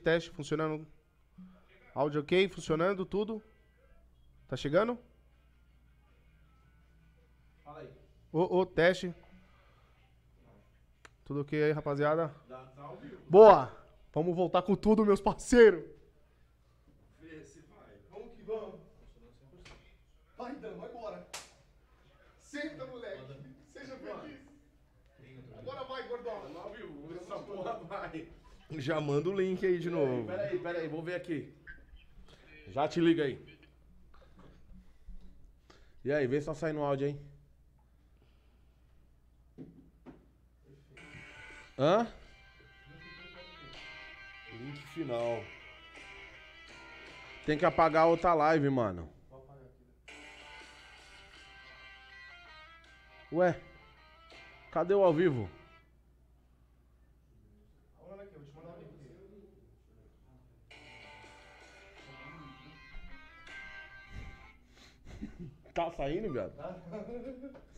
teste funcionando. Áudio ok, funcionando, tudo. Tá chegando? Fala aí. Ô, ô, teste. Tudo ok aí, rapaziada? Tá Boa! Vamos voltar com tudo, meus parceiros. Vamos que vamos. Vai, Dan, vai Senta, moleque. Seja feliz. Agora vai, gordão. Tá vamos ver essa porra vai. Já manda o link aí de novo. Peraí, peraí, vou ver aqui. Já te liga aí. E aí, vê se tá saindo áudio aí. Hã? Link final. Tem que apagar a outra live, mano. Ué? Cadê o ao vivo? Tá saindo, viado?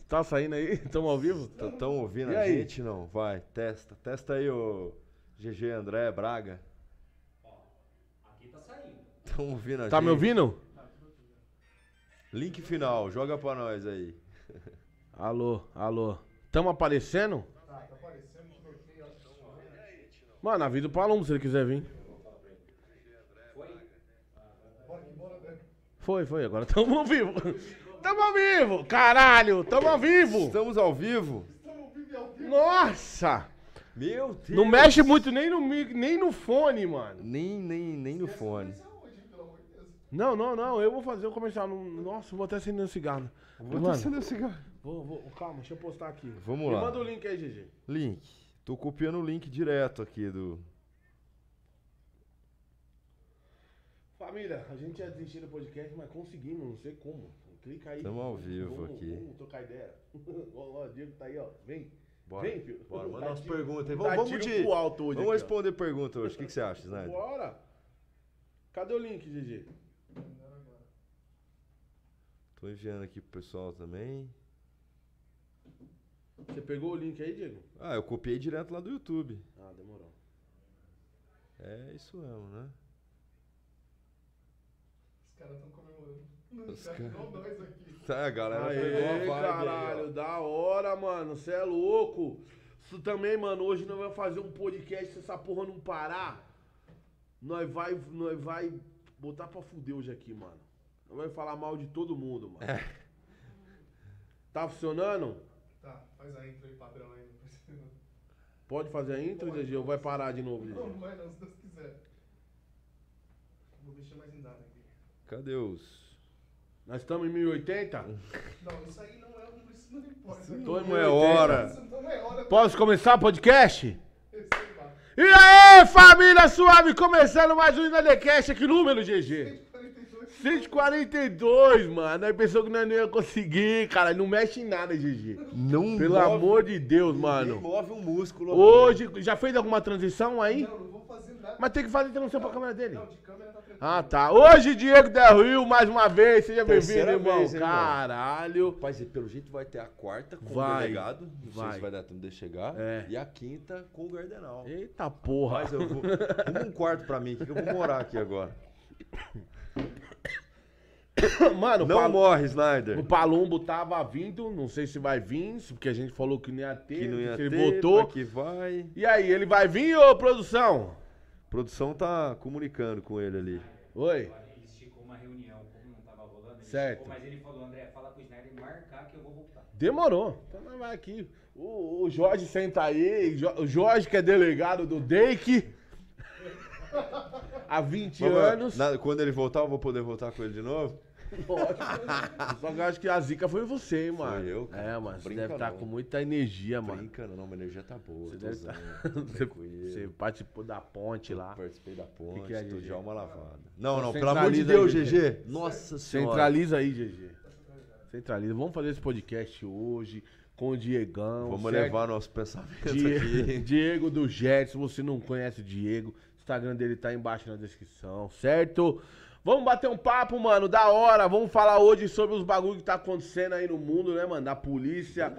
Tá saindo aí? Tamo ao vivo? Estão ouvindo e a aí? gente? Não, vai, testa. Testa aí o GG André Braga. Ó, aqui tá saindo. Estão ouvindo a gente? Tá me ouvindo? Link final, joga pra nós aí. Alô, alô. Tamo aparecendo? Tá, tá aparecendo. Mano, avisa o Palomo se ele quiser vir. Foi, foi, agora estamos ao vivo. Tamo ao vivo! Caralho, tamo ao vivo! Estamos ao vivo? Nossa! Meu Deus! Não mexe muito nem no, mic- nem no fone, mano. Nem, nem, nem no fone. Não, não, não, eu vou fazer o comercial. Nossa, vou até acender um cigarro. Vou Mano, acender o cigarro. vou, vou, calma, deixa eu postar aqui. Vamos Me lá. manda o link aí, GG. Link. Tô copiando o link direto aqui do. Família, a gente ia é desistir do podcast, mas conseguimos, não sei como clica aí. Estamos ao vivo vamos, aqui. Vamos trocar ideia. o Diego tá aí, ó. Vem. Bora. Vem, filho. Bora, manda umas perguntas aí. Vamos, vamos, de, alto hoje vamos aqui, responder perguntas hoje. O que, que você acha, Snyder? Bora! Cadê o link, Gigi? Tô enviando aqui pro pessoal também. Você pegou o link aí, Diego? Ah, eu copiei direto lá do YouTube. Ah, demorou. É isso mesmo, né? Os caras estão comemorando os cara... Tá, tá galera Aê, pegou a caralho, aí, da hora, mano. Você é louco. Isso também, mano. Hoje nós vamos fazer um podcast se essa porra não parar. Nós vai, nós vai botar pra fuder hoje aqui, mano. Nós vamos falar mal de todo mundo, mano. É. Tá funcionando? Tá, faz a intro aí padrão aí, não Pode fazer a intro, Degê, ou vai parar de novo, Degê? Não, não vai não, se Deus quiser. Vou deixar mais em nada aqui. Cadê os... Nós estamos em 1080? Não, isso aí não é um. Isso não importa. É, é hora. Posso começar o podcast? E aí, família suave, começando mais um Inadecast. Que número, GG? 142, mano. Aí pensou que nós não ia conseguir, cara. Não mexe em nada, GG. Não Pelo move, amor de Deus, mano. Ele move um músculo. Hoje, já fez alguma transição aí? Não, eu vou fazer mas tem que fazer interrupção pra câmera dele. Não, de câmera tá tranquilo. Ah, tá. Hoje, Diego Del Rio, mais uma vez. Seja bem-vindo, irmão. Vez, hein, Caralho. Rapaz, pelo jeito vai ter a quarta com vai, o delegado. Não vai. sei se vai dar tempo de chegar. É. E a quinta com o Gardenal. Eita porra. Mas eu vou. um quarto pra mim, que eu vou morar aqui agora. Mano, não morre, Snyder. O Palumbo tava vindo, não sei se vai vir, porque a gente falou que não ia ter, que não ia ele voltou. Que vai. E aí, ele vai vir, ou produção? produção tá comunicando com ele ali. Oi? Ele esticou uma reunião, como não tava rolando, ele Esticou, mas ele falou, André, fala com o Snyder marcar que eu vou voltar. Demorou. Então nós vai aqui. O, o, Jorge senta aí, o Jorge que é delegado do DEIC. Há 20 Mas, anos. Na, quando ele voltar, eu vou poder voltar com ele de novo? Lógico. Só que eu acho que a zica foi você, hein, mano. Foi eu, cara. É, mano. Você deve estar tá com muita energia, mano. Brincando, não, minha energia tá boa. Você deve estar. Tá você participou da ponte lá. Eu participei da ponte, que que é, de uma lavada. Não, não, pelo amor de Deus, aí, GG. Nossa senhora. Centraliza aí, GG. Centraliza. Vamos fazer esse podcast hoje com o Diegão. Vamos certo? levar nosso pensamento Diego, aqui. Diego do Jet, se você não conhece o Diego, o Instagram dele tá embaixo na descrição, certo? Vamos bater um papo, mano, da hora. Vamos falar hoje sobre os bagulho que tá acontecendo aí no mundo, né, mano? Da polícia.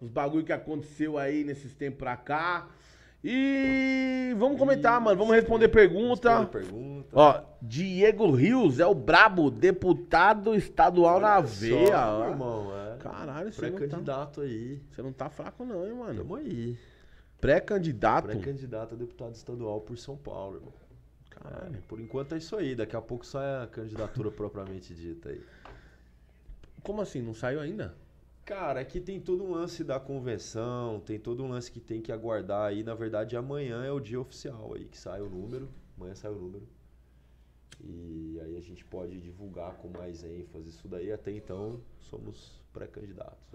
Os bagulho que aconteceu aí nesses tempos pra cá. E vamos comentar, Isso. mano. Vamos responder pergunta. pergunta. Ó, Diego Rios é o brabo deputado estadual Olha na veia. Só, ó. irmão, é. Caralho, você não tá... candidato aí. Você não tá fraco não, hein, mano. Tamo aí. Pré-candidato. Pré-candidato a deputado estadual por São Paulo, irmão. Caralho. É, por enquanto é isso aí. Daqui a pouco sai a candidatura propriamente dita aí. Como assim? Não saiu ainda? Cara, aqui é tem todo um lance da convenção, tem todo um lance que tem que aguardar aí. Na verdade, amanhã é o dia oficial aí que sai o número. Amanhã sai o número. E aí a gente pode divulgar com mais ênfase isso daí. Até então, somos pré-candidatos.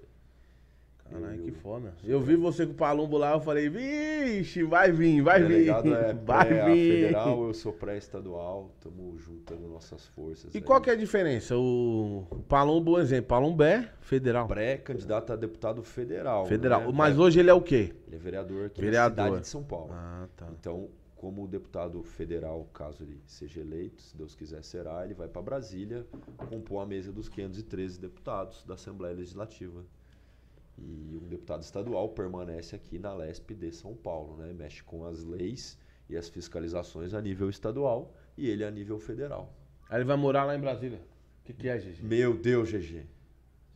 Caralho, que foda. Eu vi você com o Palumbo lá, eu falei, vixe, vai vir, vai tá vir. É vai pré, vir. federal, eu sou pré-estadual, estamos juntando nossas forças. E aí. qual que é a diferença? O Palumbo, um exemplo, Palumbo é federal. Pré-candidato a deputado federal. Né? Federal, né? mas é. hoje ele é o quê? Ele é vereador aqui vereador. na cidade de São Paulo. Ah, tá. Então, como deputado federal, caso ele seja eleito, se Deus quiser será, ele vai para Brasília compor a mesa dos 513 deputados da Assembleia Legislativa. E um deputado estadual permanece aqui na LESP de São Paulo, né? Mexe com as leis e as fiscalizações a nível estadual e ele a nível federal. Aí ele vai morar lá em Brasília. O que, que é, GG? Meu Deus, GG.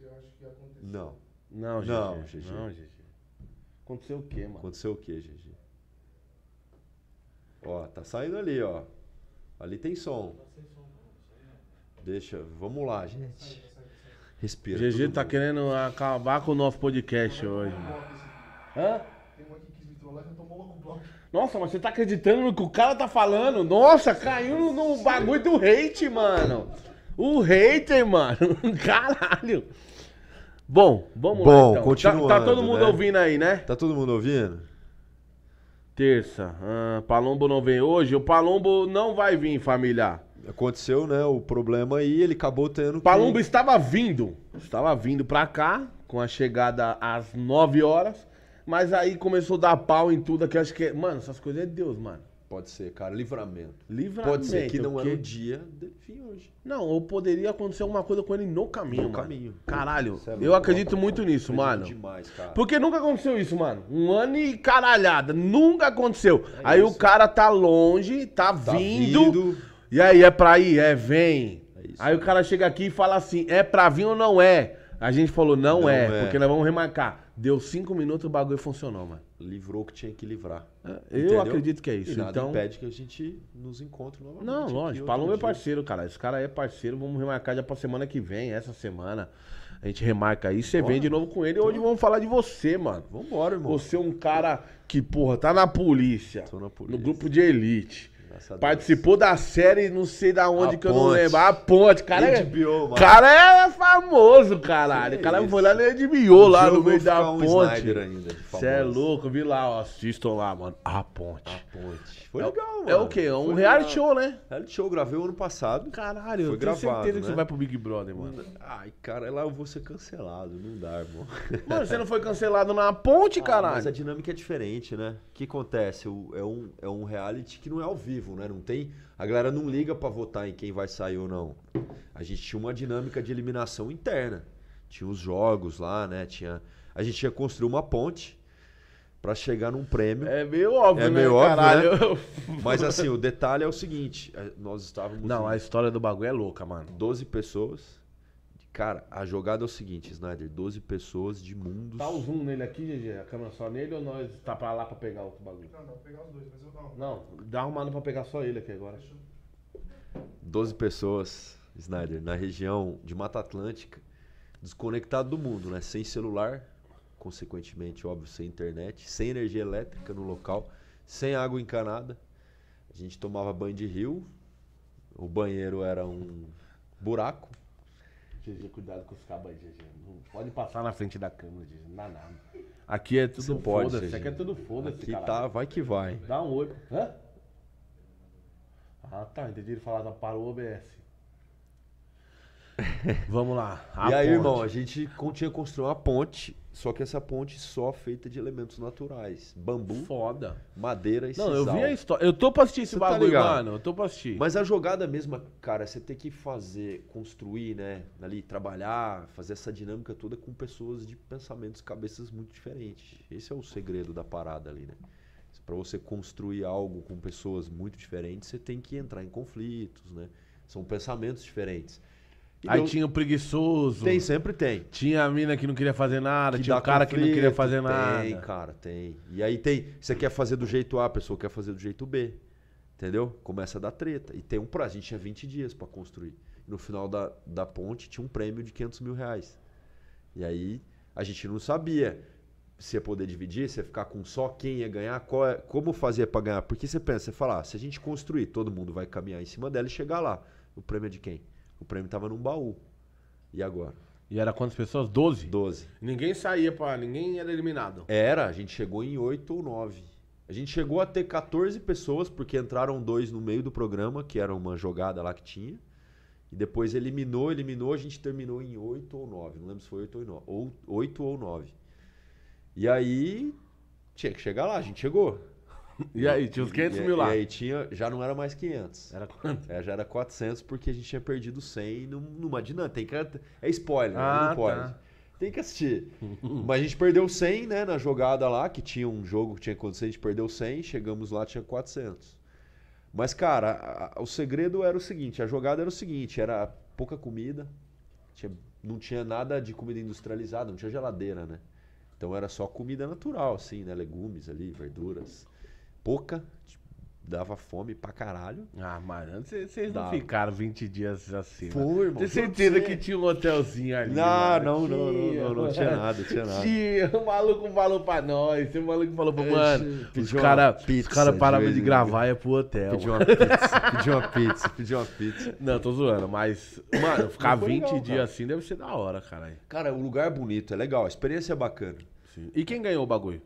Eu acho que aconteceu. Não. Não, GG. Não, GG. Não, GG. Aconteceu o quê, mano? Aconteceu o quê, GG? Ó, tá saindo ali, ó. Ali tem som. Tá é- Deixa, vamos lá, gente. É Respira. GG tá mundo. querendo acabar com o nosso podcast hoje. Hã? Nossa, mas você tá acreditando no que o cara tá falando? Nossa, caiu no, no bagulho do hate, mano. O hater, mano. Caralho. Bom, vamos Bom, lá. Bom, então. continuando. Tá, tá todo mundo né? ouvindo aí, né? Tá todo mundo ouvindo? Terça. Ah, Palombo não vem hoje. O Palombo não vai vir, familiar aconteceu, né, o problema aí, ele acabou tendo. Palumbo que... estava vindo, estava vindo para cá com a chegada às 9 horas, mas aí começou a dar pau em tudo, aqui, acho que, mano, essas coisas é de Deus, mano. Pode ser, cara, livramento. Livramento. Pode ser que não porque... É era o dia dele vir hoje. Não, ou poderia acontecer alguma coisa com ele no caminho, no mano. caminho. Caralho, é eu acredito bom, muito cara. nisso, acredito mano. demais, cara. Porque nunca aconteceu isso, mano. Um ano e caralhada, nunca aconteceu. É Aí isso. o cara tá longe, tá, tá vindo, vindo e aí, é pra ir? É, vem. É aí o cara chega aqui e fala assim: é pra vir ou não é? A gente falou, não, não é, é, porque nós vamos remarcar. Deu cinco minutos, o bagulho funcionou, mano. Livrou o que tinha que livrar. É, eu entendeu? acredito que é isso. E nada então pede que a gente nos encontre novamente. Não, lógico. Paloma é parceiro, cara. Esse cara é parceiro. Vamos remarcar já pra semana que vem, essa semana. A gente remarca aí, você vem de novo com ele. Tô. Hoje vamos falar de você, mano. Vambora, irmão. Você é um cara que, porra, tá na polícia. Tô na polícia. No grupo de elite Participou da série, não sei da onde a que eu não lembro. A ponte, cara. HBO, é, cara é famoso, caralho. O cara foi lá de HBO, lá no meio da um ponte. Você é louco, vi lá, ó. Assistam lá, mano. A ponte. A ponte. Foi é, legal, mano. É o quê? É um reality show, né? Reality show, gravei o ano passado. Caralho, Foi eu tenho certeza né? que você né? vai pro Big Brother, mano. Hum. Ai, cara, lá eu vou ser cancelado, não dá, irmão. Mano, você não foi cancelado na ponte, ah, caralho. Mas a dinâmica é diferente, né? O que acontece? É um, é um reality que não é ao vivo, né? Não tem. A galera não liga para votar em quem vai sair ou não. A gente tinha uma dinâmica de eliminação interna. Tinha os jogos lá, né? Tinha, a gente tinha construído uma ponte para chegar num prêmio. É meio óbvio, é né, meio né? Óbvio, Caralho. Né? Mas assim, o detalhe é o seguinte, é, nós estávamos Não, a história do bagulho é louca, mano. 12 pessoas. Cara, a jogada é o seguinte, Snyder, 12 pessoas de mundos. Tá o zoom nele aqui, GG? A câmera só nele ou nós tá para lá para pegar outro bagulho? Não, pra pegar os dois, mas eu não. Não, dá uma pra para pegar só ele aqui agora. 12 pessoas, Snyder, na região de Mata Atlântica, desconectado do mundo, né? Sem celular, consequentemente, óbvio, sem internet, sem energia elétrica no local, sem água encanada. A gente tomava banho de rio, o banheiro era um buraco. GG, cuidado com os cabos aí, GG. Não pode passar na frente da câmera, GG. Não nada. Aqui é tudo foda-se. Aqui é tudo foda-se, Aqui tá, vai que vai. Dá um oi. Hã? Ah, tá. Entendi ele falar, parou o OBS. Vamos lá. e aí, ponte. irmão, a gente tinha construído uma ponte só que essa ponte só feita de elementos naturais. Bambu, Foda. madeira e Não, sisal. eu vi a história. Eu tô pra assistir esse tá bagulho, mano. Eu tô pra assistir. Mas a jogada mesma, cara, você tem que fazer, construir, né? Ali, trabalhar, fazer essa dinâmica toda com pessoas de pensamentos, cabeças muito diferentes. Esse é o segredo da parada ali, né? Para você construir algo com pessoas muito diferentes, você tem que entrar em conflitos, né? São pensamentos diferentes. Aí eu... tinha o preguiçoso. Tem, sempre tem. Tinha a mina que não queria fazer nada, que tinha o cara conflito, que não queria fazer nada. Tem, cara, tem. E aí tem, você quer fazer do jeito A, a pessoa quer fazer do jeito B. Entendeu? Começa a dar treta. E tem um prazo, a gente tinha 20 dias para construir. No final da, da ponte tinha um prêmio de 500 mil reais. E aí a gente não sabia se ia poder dividir, se ia ficar com só quem ia ganhar, é, como fazer para ganhar. Porque você pensa, você fala, ah, se a gente construir, todo mundo vai caminhar em cima dela e chegar lá. O prêmio é de quem? O prêmio estava num baú. E agora? E era quantas pessoas? Doze? Doze. Ninguém saía para Ninguém era eliminado. Era, a gente chegou em oito ou nove. A gente chegou a ter 14 pessoas, porque entraram dois no meio do programa, que era uma jogada lá que tinha. E depois eliminou, eliminou, a gente terminou em oito ou nove. Não lembro se foi oito ou nove. Oito ou nove. E aí tinha que chegar lá, a gente chegou. E aí, tinha uns 500 e, mil lá. E aí tinha, já não era mais 500. Era quanto? É, já era 400 porque a gente tinha perdido 100 numa dinâmica. Tem que, é spoiler, né? ah, não pode. Tá. Tem que assistir. Mas a gente perdeu 100, né, na jogada lá, que tinha um jogo que tinha acontecido, a gente perdeu 100, chegamos lá, tinha 400. Mas, cara, a, a, o segredo era o seguinte, a jogada era o seguinte, era pouca comida, tinha, não tinha nada de comida industrializada, não tinha geladeira, né? Então era só comida natural, assim, né? Legumes ali, verduras pouca, dava fome pra caralho. Ah, mano, vocês não ficaram 20 dias assim. Foi, mano. Tem certeza que tinha um hotelzinho ali? Não, não, não, não, não, tinha nada, tinha nada. Tinha, o maluco falou pra nós, o maluco falou pra mano, os caras cara paravam de gravar e ia pro hotel. Pediu uma pizza, pediu uma pizza, pediu uma pizza. Não, tô zoando, mas, mano, ficar 20 dias assim deve ser da hora, caralho. Cara, o lugar é bonito, é legal, a experiência é bacana. E quem ganhou o bagulho?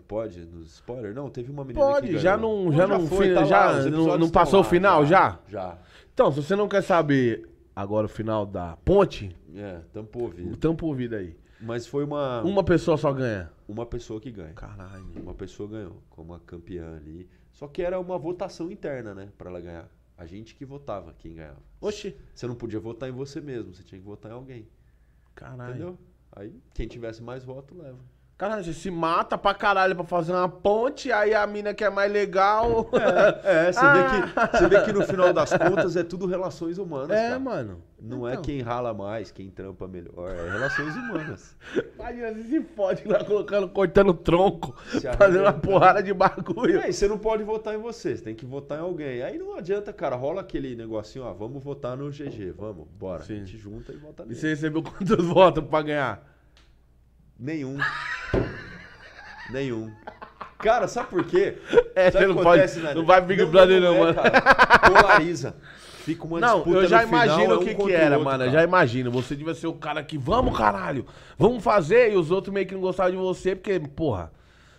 Pode, nos spoiler? Não, teve uma menina Pode, que já ganhou. não, já não, já, não, foi, tá já não, não passou lá, o final já? Já. Então, se você não quer saber agora o final da ponte, é, tampou ouvido. Tampou ouvido aí. Mas foi uma Uma pessoa só ganha. Uma pessoa que ganha. Caralho. Uma pessoa ganhou, como a campeã ali. Só que era uma votação interna, né, para ela ganhar. A gente que votava quem ganhava. Oxi. Você não podia votar em você mesmo, você tinha que votar em alguém. Caralho. Entendeu? Aí quem tivesse mais voto leva. Cara, você se mata pra caralho pra fazer uma ponte, aí a mina que é mais legal. É, é você, ah. vê que, você vê que no final das contas é tudo relações humanas. É, cara. mano. Não é então. é quem rala mais, quem trampa melhor, é relações humanas. Imagina, você se fode lá colocando, cortando tronco, fazendo uma né? porrada de bagulho. É, e você não pode votar em você, você tem que votar em alguém. Aí não adianta, cara, rola aquele negocinho, ó, vamos votar no GG, vamos, bora. Sim. A gente junta e vota nele. E você recebeu quantos votos pra ganhar? Nenhum. Nenhum. Cara, sabe por quê? É, sabe você não pode. Não vai Big Brother, não, não, não, não mano. É, Polariza. Fica uma não, disputa. Não, eu já imagino final, é o que, um que era, outro, mano. Cara. Já imagino. Você devia ser o cara que, vamos, caralho, vamos fazer. E os outros meio que não gostavam de você, porque, porra.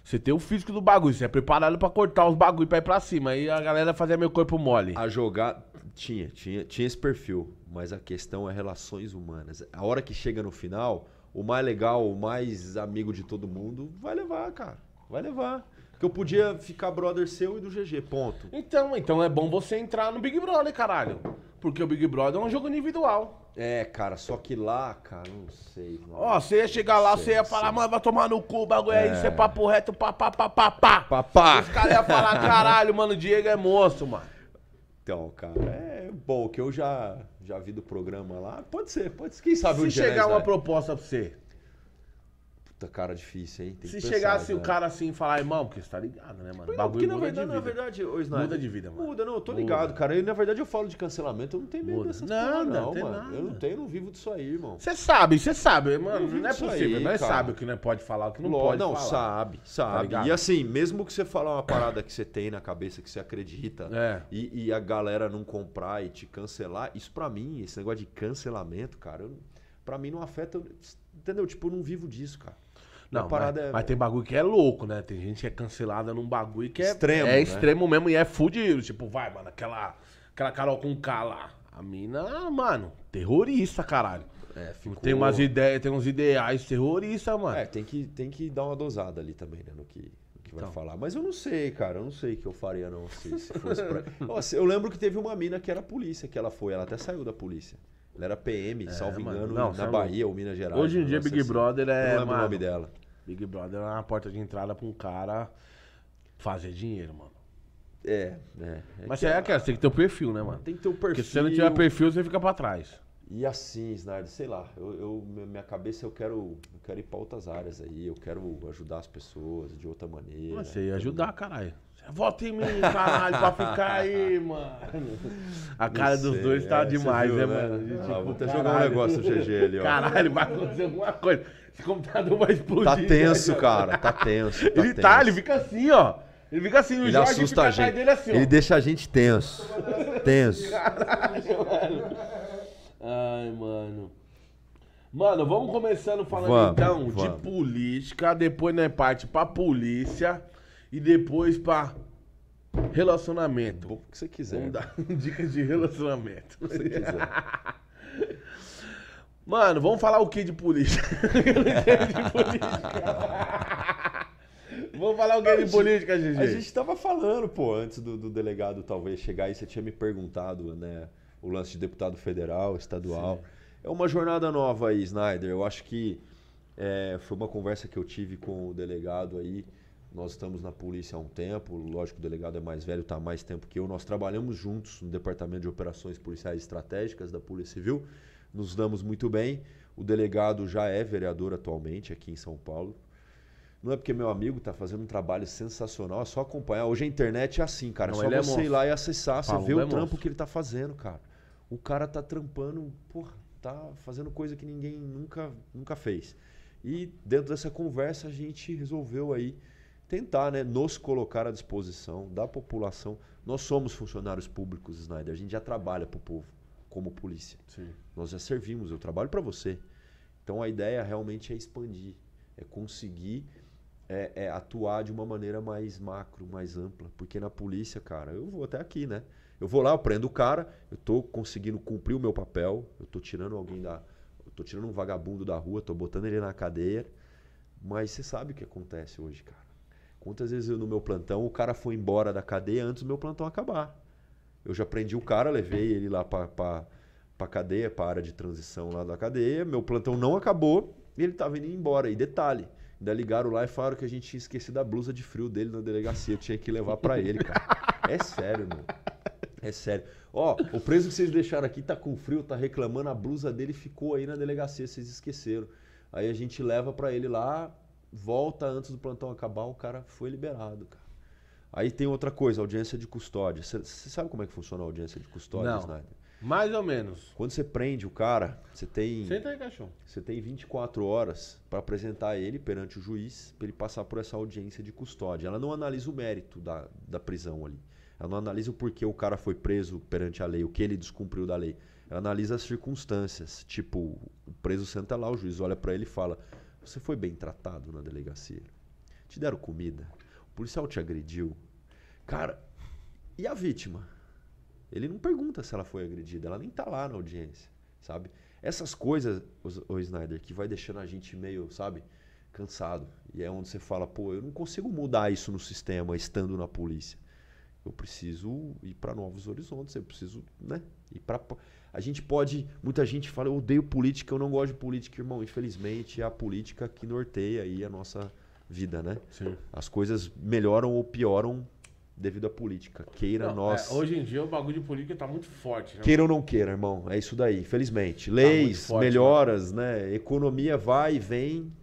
Você tem o físico do bagulho, você é preparado para cortar os bagulho pra ir pra cima. e a galera fazia meu corpo mole. A jogar. Tinha, tinha, tinha esse perfil. Mas a questão é relações humanas. A hora que chega no final, o mais legal, o mais amigo de todo mundo, vai levar, cara. Vai levar. Que eu podia ficar brother seu e do GG, ponto. Então, então é bom você entrar no Big Brother, caralho. Porque o Big Brother é um jogo individual. É, cara, só que lá, cara, não sei. Mano. Ó, você ia chegar lá, sei, você ia falar, mano, vai tomar no cu, bagulho é. aí, é. você é papo reto, pá, papá, pá, pá. Os caras iam falar, caralho, mano, o Diego é moço, mano. Então, cara, é bom que eu já já vi do programa lá. Pode ser, pode ser. Quem sabe Se chegar uma né? proposta para você, Puta, cara, difícil, hein? Tem Se chegasse o né? cara assim e falar, irmão, porque você tá ligado, né, mano? Não, porque na verdade, na verdade, ô Snyder, Muda de vida, mano. Muda, não, eu tô muda. ligado, cara. E na verdade eu falo de cancelamento, eu não tenho medo muda. dessas nada, coisas, não, mano. Nada. Eu não tenho, não vivo disso aí, irmão. Você sabe, você sabe, mano. Não, não é possível, aí, não é cara. sabe o que não pode falar, o que não pode não, falar. Não, sabe, sabe. Tá e assim, mesmo que você falar uma parada que você tem na cabeça, que você acredita, é. e, e, a galera não comprar e te cancelar, isso pra mim, esse negócio de cancelamento, cara, eu, pra mim não afeta. Entendeu? Tipo, eu não vivo disso, cara. Não, parada mas, é... mas tem bagulho que é louco, né? Tem gente que é cancelada num bagulho que é extremo. É né? extremo mesmo e é fudido. Tipo, vai, mano, aquela, aquela Carol com K lá. A mina, mano, terrorista, caralho. É, ficou... Tem umas ideias, tem uns ideais terroristas, mano. É, tem que, tem que dar uma dosada ali também, né? No que, no que então. vai falar. Mas eu não sei, cara. Eu não sei o que eu faria, não. Se, se fosse pra... Nossa, eu lembro que teve uma mina que era polícia que ela foi. Ela até saiu da polícia. Ela era PM, é, salvo mano, engano, não, na Bahia ou Minas Gerais. Hoje em dia, Big assim. Brother é. Não lembro mano, o nome dela. Big Brother é uma porta de entrada pra um cara fazer dinheiro, mano. É. é. é Mas que é, é- aquela, você tem que ter o um perfil, né, mano? Tem que ter o um perfil. Porque se você não tiver perfil, você fica pra trás. E assim, Snard, sei lá, eu, eu, minha cabeça eu quero, eu quero ir pra outras áreas aí, eu quero ajudar as pessoas de outra maneira. Mas você ia ajudar, caralho. É vota em mim, caralho, pra ficar aí, mano. A cara sei, dos dois tá é, tá demais, viu, né, né, mano? De, ah, tipo, vou até jogar um negócio GG ali, ó. Caralho, vai acontecer alguma coisa. Esse computador tá, vai explodir. Tá tenso, né? cara. Tá tenso. Tá ele tá, tenso. tá, ele fica assim, ó. Ele fica assim, o ele Jorge assusta fica a gente. dele assim, ó. Ele deixa a gente tenso. Tenso. Caralho, mano. Ai, mano. Mano, vamos começando falando vamos, então vamos. de política, depois né, parte pra polícia e depois pra relacionamento. O que você quiser. Vamos dar dicas de relacionamento. O que você quiser. Mano, vamos falar o que de política? Eu não entendo de política. vamos falar o que de política, Gigi? A gente tava falando, pô, antes do, do delegado talvez chegar aí, você tinha me perguntado, né? O lance de deputado federal, estadual. Sim. É uma jornada nova aí, Snyder. Eu acho que é, foi uma conversa que eu tive com o delegado aí. Nós estamos na polícia há um tempo, lógico, o delegado é mais velho, está há mais tempo que eu. Nós trabalhamos juntos no Departamento de Operações Policiais Estratégicas da Polícia Civil nos damos muito bem. O delegado já é vereador atualmente aqui em São Paulo. Não é porque meu amigo está fazendo um trabalho sensacional, é só acompanhar. Hoje a internet é assim, cara. Não, é só é você é ir lá e acessar, você ah, vê o é trampo monstro. que ele está fazendo, cara. O cara está trampando, porra, tá fazendo coisa que ninguém nunca, nunca fez. E dentro dessa conversa a gente resolveu aí tentar né, nos colocar à disposição da população. Nós somos funcionários públicos, Snyder. A gente já trabalha para o povo como polícia. Sim. Nós já servimos, eu trabalho para você. Então a ideia realmente é expandir, é conseguir é, é atuar de uma maneira mais macro, mais ampla. Porque na polícia, cara, eu vou até aqui, né? Eu vou lá, eu prendo o cara, eu tô conseguindo cumprir o meu papel, eu tô tirando alguém da. Eu tô tirando um vagabundo da rua, tô botando ele na cadeia. Mas você sabe o que acontece hoje, cara. Quantas vezes eu no meu plantão, o cara foi embora da cadeia antes do meu plantão acabar. Eu já prendi o cara, levei ele lá para pra cadeia, pra área de transição lá da cadeia. Meu plantão não acabou e ele tava indo embora. E detalhe, ainda ligaram lá e falaram que a gente tinha esquecido a blusa de frio dele na delegacia. Eu tinha que levar pra ele, cara. É sério, meu. É sério. Ó, o preso que vocês deixaram aqui tá com frio, tá reclamando, a blusa dele ficou aí na delegacia, vocês esqueceram. Aí a gente leva pra ele lá, volta antes do plantão acabar, o cara foi liberado, cara. Aí tem outra coisa, audiência de custódia. Você sabe como é que funciona a audiência de custódia, Não. Snyder? Mais ou menos. Quando você prende o cara, você tem. Senta aí, cachorro. Você tem 24 horas para apresentar ele perante o juiz, para ele passar por essa audiência de custódia. Ela não analisa o mérito da, da prisão ali. Ela não analisa o porquê o cara foi preso perante a lei, o que ele descumpriu da lei. Ela analisa as circunstâncias. Tipo, o preso senta lá, o juiz olha para ele e fala: Você foi bem tratado na delegacia? Te deram comida? O policial te agrediu? Cara, e a vítima? Ele não pergunta se ela foi agredida, ela nem tá lá na audiência, sabe? Essas coisas, o, o Snyder, que vai deixando a gente meio, sabe, cansado. E é onde você fala, pô, eu não consigo mudar isso no sistema estando na polícia. Eu preciso ir para novos horizontes, eu preciso, né? E para a gente pode, muita gente fala, eu odeio política, eu não gosto de política, irmão. Infelizmente é a política que norteia aí a nossa vida, né? Sim. As coisas melhoram ou pioram devido à política. Queira não, nós. É, hoje em dia o bagulho de política está muito forte. Né? Queira ou não queira, irmão. É isso daí, felizmente. Tá Leis, tá forte, né? melhoras, né? né? Economia vai e vem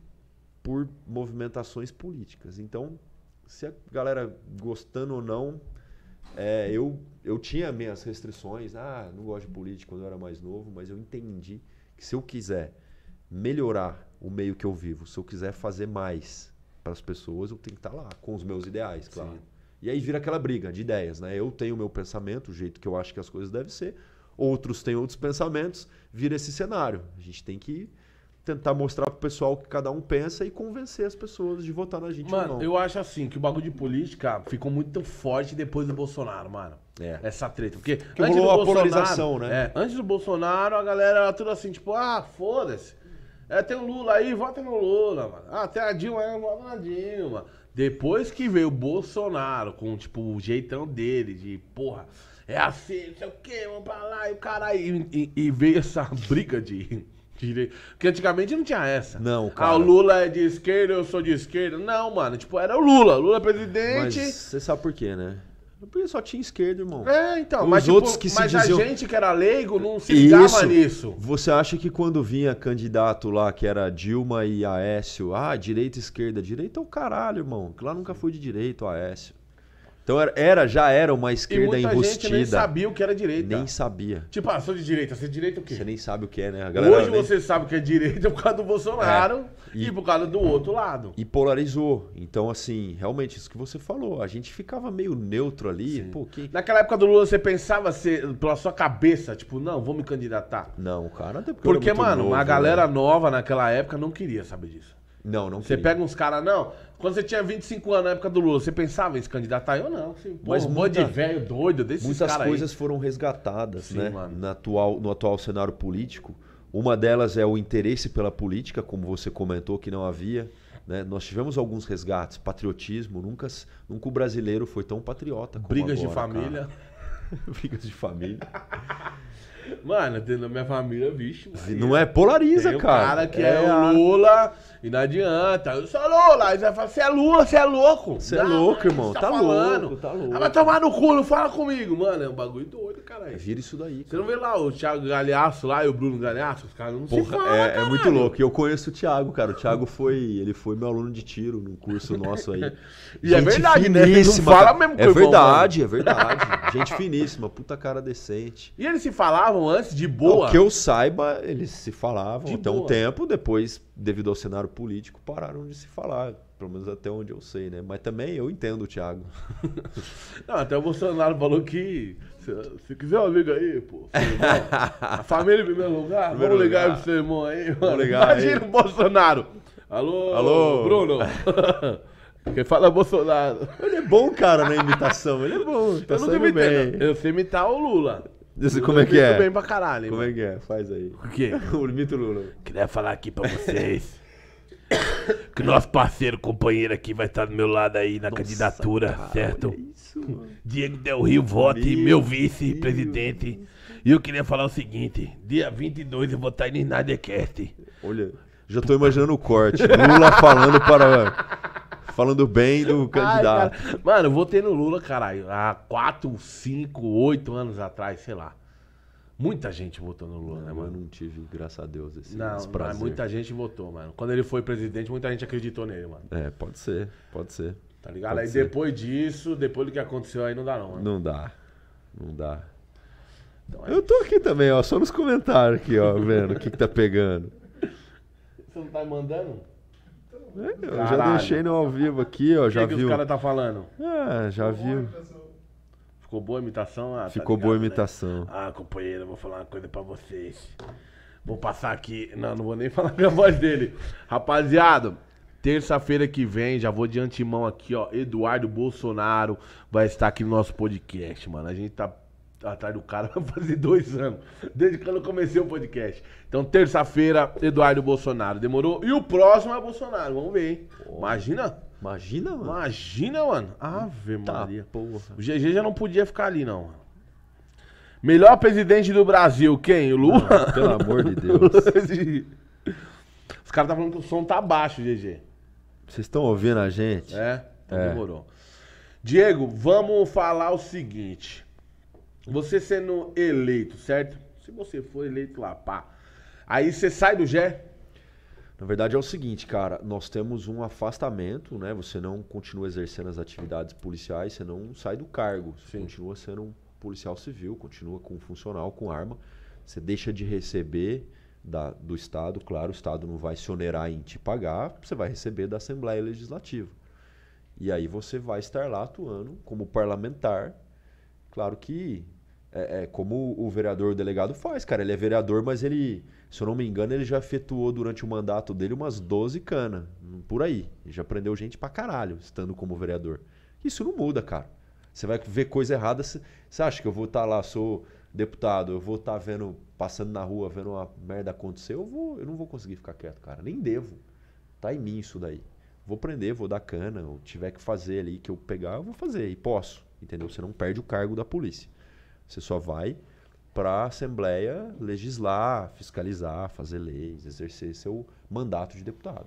por movimentações políticas. Então, se a galera gostando ou não, é, eu, eu tinha minhas restrições. Ah, não gosto de política quando eu era mais novo, mas eu entendi que se eu quiser melhorar o meio que eu vivo, se eu quiser fazer mais para as pessoas, eu tenho que estar tá lá com os meus ideais, claro. Sim. E aí vira aquela briga de ideias, né? Eu tenho o meu pensamento, o jeito que eu acho que as coisas devem ser, outros têm outros pensamentos, vira esse cenário. A gente tem que tentar mostrar pro pessoal o que cada um pensa e convencer as pessoas de votar na gente mano, ou não. eu acho assim, que o bagulho de política ficou muito forte depois do Bolsonaro, mano. É. Essa treta. Porque que antes rolou a polarização, né? É, antes do Bolsonaro, a galera era tudo assim, tipo, ah, foda-se. É, tem o Lula aí, vota no Lula, mano. Ah, tem a Dilma aí, vota na Dilma. Depois que veio o Bolsonaro com, tipo, o jeitão dele, de porra, é assim, não sei o quê, vamos pra lá, e o caralho. E, e, veio essa briga de. de porque antigamente não tinha essa. Não, cara. Ah, o Lula é de esquerda, eu sou de esquerda. Não, mano. Tipo, era o Lula. Lula é presidente. Mas você sabe por quê, né? Porque só tinha esquerda, irmão. É, então. Os mas, tipo, outros tipo, que se mas diziam... a gente que era leigo não se ligava nisso. Você acha que quando vinha candidato lá, que era Dilma e Aécio, ah, direita e esquerda, direita é o caralho, irmão. Que lá nunca foi de direita Aécio. Então era, já era uma esquerda e muita enrustida. Gente nem sabia o que era direita. Nem sabia. Tipo, ah, sou de direita. Você é direita o quê? Você nem sabe o que é, né? Hoje nem... você sabe o que é direita por causa do Bolsonaro é. e... e... por causa do outro lado. E polarizou. Então, assim, realmente, isso que você falou. A gente ficava meio neutro ali. Pô, que... Naquela época do Lula, você pensava ser, pela sua cabeça, tipo, não, vou me candidatar. Não, cara, até porque. Porque, mano, novo, a galera né? nova naquela época não queria saber disso. Não, não Você queria. pega uns caras, não. Quando você tinha 25 anos na época do Lula, você pensava em se candidatar? Tá Eu não. Assim, Mas um monte de velho doido desses Muitas coisas aí. foram resgatadas, Sim, né? Mano. atual, no atual cenário político. Uma delas é o interesse pela política, como você comentou, que não havia. Né? Nós tivemos alguns resgates, patriotismo, nunca, nunca o brasileiro foi tão patriota como Brigas agora, de família. Brigas de família. Mano, dentro da minha família, vixe. Não é polariza, Tem cara. O cara que é, é o Lula. A e não adianta. Eu sou Lula. Aí você você é Lula, você é louco. Você é louco, irmão. Tá, tá louco, tá ah, louco. Ah, vai tomar no cu, não fala comigo. Mano, é um bagulho doido, caralho. É, vira isso daí. Você cara. não vê lá o Thiago Galhaço lá e o Bruno Galhaço? Os caras não Porra, se falam, é, é, muito louco. E eu conheço o Thiago, cara. O Thiago foi, ele foi meu aluno de tiro num curso nosso aí. e é Gente né? é verdade, finíssima, né? Não fala mesmo com é verdade, irmão, é verdade. Gente finíssima, puta cara decente. E eles se falavam antes de boa? O que eu saiba, eles se falavam de boa. um tempo, depois, devido ao cenário político pararam de se falar, pelo menos até onde eu sei, né? Mas também eu entendo o Thiago. Não, até o Bolsonaro falou que se, se quiser um amigo aí, pô, irmão, a família em primeiro lugar, primeiro vamos ligar pro seu irmão aí, mano. Imagina aí. o Bolsonaro. Alô, Alô. Bruno. Quem fala é Bolsonaro. Ele é bom, cara, na imitação. Ele é bom. Tá eu nunca imitei. Eu sei imitar o Lula. Isso, como é que é? bem pra caralho. Como é mano. é que é? Faz aí. O quê? o mito Lula. Queria falar aqui pra vocês que nosso parceiro, companheiro aqui vai estar do meu lado aí na Nossa, candidatura, cara, certo? Isso, Diego Del Rio, vote, meu vice-presidente. E eu queria falar o seguinte: dia 22 eu vou estar indo na Decast. Olha, já tô imaginando o corte. Lula falando para. Falando bem do candidato. Ai, Mano, eu votei no Lula, caralho, há 4, 5, 8 anos atrás, sei lá. Muita gente votou no Lula, né, não, né, mano? Eu não tive, graças a Deus, esse, não, esse prazer. Mas muita gente votou, mano. Quando ele foi presidente, muita gente acreditou nele, mano. É, pode ser, pode ser. Tá ligado? Pode aí ser. depois disso, depois do que aconteceu aí, não dá não, mano. Não dá, não dá. Então, é... Eu tô aqui também, ó, só nos comentários aqui, ó, vendo o que que tá pegando. Você não tá mandando? É, eu Caralho. já deixei no ao vivo aqui, ó, já viu. O que, que os caras tá falando? É, já viu. Ficou boa a imitação? Ah, tá Ficou ligado, boa a né? imitação. Ah, companheira, vou falar uma coisa pra vocês. Vou passar aqui. Não, não vou nem falar com a voz dele. Rapaziada, terça-feira que vem, já vou de antemão aqui, ó. Eduardo Bolsonaro vai estar aqui no nosso podcast, mano. A gente tá atrás do cara vai fazer dois anos, desde quando eu comecei o podcast. Então, terça-feira, Eduardo Bolsonaro. Demorou? E o próximo é Bolsonaro. Vamos ver, hein? Imagina. Imagina, mano. Imagina, mano. Ave Eita Maria. Porra. O GG já não podia ficar ali, não. Melhor presidente do Brasil, quem? O Lula? pelo amor de Deus. Os caras tá falando que o som tá baixo, GG. Vocês estão ouvindo a gente? É? Então é. demorou. Diego, vamos falar o seguinte. Você sendo eleito, certo? Se você for eleito lá, pá. Aí você sai do GE, na verdade é o seguinte, cara, nós temos um afastamento, né? Você não continua exercendo as atividades policiais, você não sai do cargo, você Sim. continua sendo um policial civil, continua com funcional, com arma, você deixa de receber da, do Estado, claro, o Estado não vai se onerar em te pagar, você vai receber da Assembleia Legislativa. E aí você vai estar lá atuando como parlamentar, claro que é, é como o vereador o delegado faz, cara, ele é vereador, mas ele se eu não me engano, ele já efetuou durante o mandato dele umas 12 canas, por aí. Ele já prendeu gente pra caralho, estando como vereador. Isso não muda, cara. Você vai ver coisa errada. Você acha que eu vou estar tá lá, sou deputado, eu vou estar tá vendo, passando na rua, vendo uma merda acontecer? Eu, vou, eu não vou conseguir ficar quieto, cara. Nem devo. Tá em mim isso daí. Vou prender, vou dar cana, ou tiver que fazer ali, que eu pegar, eu vou fazer. E posso, entendeu? Você não perde o cargo da polícia. Você só vai para a Assembleia legislar, fiscalizar, fazer leis, exercer seu mandato de deputado.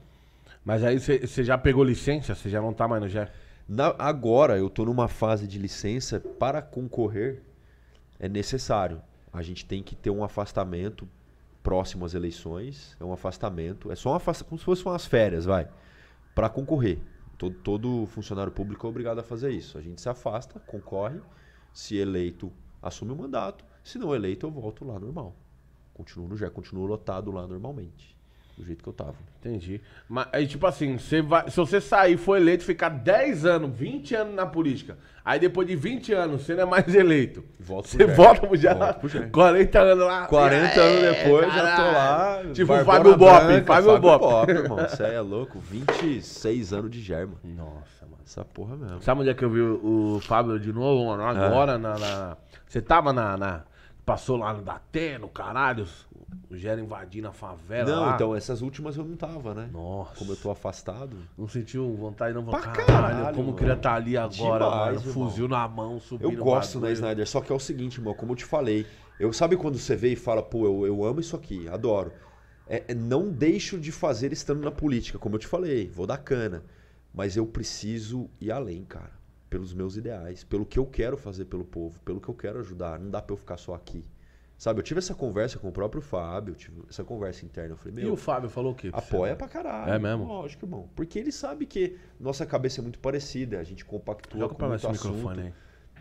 Mas aí você já pegou licença? Você já não está mais no GE? Na, agora eu estou numa fase de licença para concorrer é necessário. A gente tem que ter um afastamento próximo às eleições, é um afastamento, é só um afastamento, como se fossem umas férias, vai, para concorrer. Todo, todo funcionário público é obrigado a fazer isso. A gente se afasta, concorre, se eleito, assume o mandato se não eleito, eu volto lá normal. Continuo no GE, continuo lotado lá normalmente. Do jeito que eu tava. Entendi. Mas, aí, tipo assim, você vai, se você sair, for eleito, ficar 10 anos, 20 anos na política, aí depois de 20 anos você não é mais eleito. Volto você volta pro GE. 40 anos lá. 40 é, anos depois, caralho. já tô lá. Tipo o Fábio Bop, Fábio Bop. irmão. Você é louco. 26 anos de germa. Nossa, mano. Essa porra mesmo. Sabe onde é que eu vi o Fábio de novo, mano? É. Agora, é. na, na... Você tava na... na... Passou lá no Dateno, no caralho, o Gera invadindo a favela. Não, lá. então essas últimas eu não tava, né? Nossa. Como eu tô afastado. Não sentiu vontade, não? Pra caralho, caralho como mano. queria estar tá ali agora, Demais, mano. Fuzil irmão. na mão, subindo. Eu gosto da né, Snyder, só que é o seguinte, irmão, como eu te falei. Eu sabe quando você vê e fala, pô, eu, eu amo isso aqui, adoro. É, é não deixo de fazer estando na política, como eu te falei, vou dar cana. Mas eu preciso ir além, cara pelos meus ideais, pelo que eu quero fazer pelo povo, pelo que eu quero ajudar. Não dá para eu ficar só aqui. Sabe, eu tive essa conversa com o próprio Fábio, tive essa conversa interna. Eu falei, meu. E o Fábio falou o quê? Apoia pra caralho. É mesmo? Lógico, irmão. Porque ele sabe que nossa cabeça é muito parecida, a gente compactua Joga com muito assunto. Microfone aí.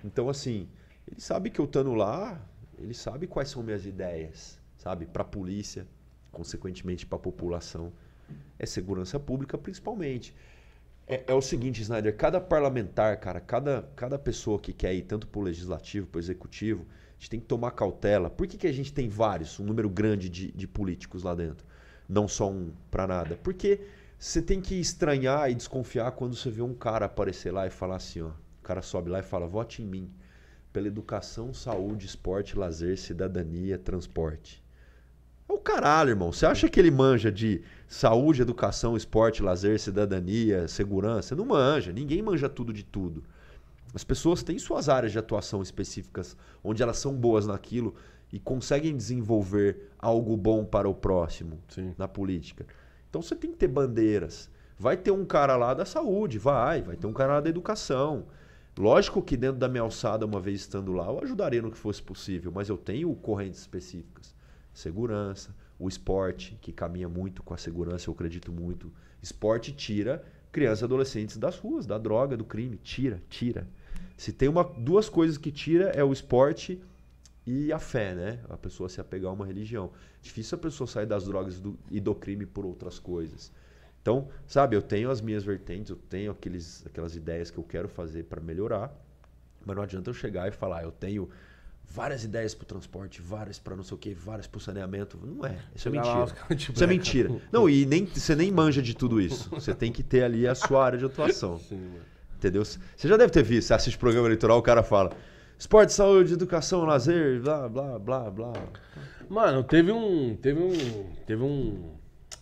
Então, assim, ele sabe que eu estando lá, ele sabe quais são minhas ideias, sabe? Pra polícia, consequentemente pra população. É segurança pública, principalmente. É, é, o seguinte, Snyder, cada parlamentar, cara, cada, cada pessoa que quer ir tanto para o legislativo, para o executivo, a gente tem que tomar cautela. Por que, que a gente tem vários, um número grande de, de políticos lá dentro? Não só um para nada. Porque você tem que estranhar e desconfiar quando você vê um cara aparecer lá e falar assim, ó. O cara sobe lá e fala, vote em mim. Pela educação, saúde, esporte, lazer, cidadania, transporte. É o caralho, irmão. Você acha que ele manja de saúde, educação, esporte, lazer, cidadania, segurança? Não manja. Ninguém manja tudo de tudo. As pessoas têm suas áreas de atuação específicas, onde elas são boas naquilo e conseguem desenvolver algo bom para o próximo Sim. na política. Então você tem que ter bandeiras. Vai ter um cara lá da saúde, vai. Vai ter um cara lá da educação. Lógico que dentro da minha alçada, uma vez estando lá, eu ajudaria no que fosse possível, mas eu tenho correntes específicas segurança, o esporte, que caminha muito com a segurança, eu acredito muito. Esporte tira crianças e adolescentes das ruas, da droga, do crime. Tira, tira. Se tem uma, duas coisas que tira é o esporte e a fé, né? A pessoa se apegar a uma religião. Difícil a pessoa sair das drogas do, e do crime por outras coisas. Então, sabe, eu tenho as minhas vertentes, eu tenho aqueles, aquelas ideias que eu quero fazer para melhorar, mas não adianta eu chegar e falar, ah, eu tenho várias ideias para o transporte, várias para não sei o que, várias para o saneamento. Não é. Isso é mentira. Isso é mentira. Não, e nem, você nem manja de tudo isso. Você tem que ter ali a sua área de atuação. Entendeu? Você já deve ter visto, você assiste programa eleitoral, o cara fala esporte, saúde, educação, lazer, blá, blá, blá, blá. Mano, teve um. Teve um. Teve um.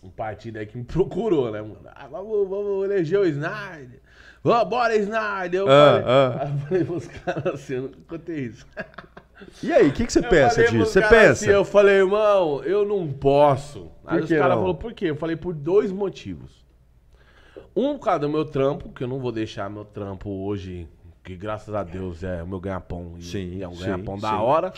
Um partido aí que me procurou, né, mano? Ah, vamos, vamos eleger o Snyder. Vamos, bora, Snyder! Eu ah, falei, ah. Aí eu falei pros caras assim, eu não contei isso. E aí, o que, que você eu pensa disso? Você pensa? Assim, eu falei, irmão, eu não posso. Aí os caras falaram, por quê? Eu falei, por dois motivos. Um por causa do meu trampo, que eu não vou deixar meu trampo hoje, que graças a Deus é o meu ganha-pão. Sim. É um ganha-pão da hora.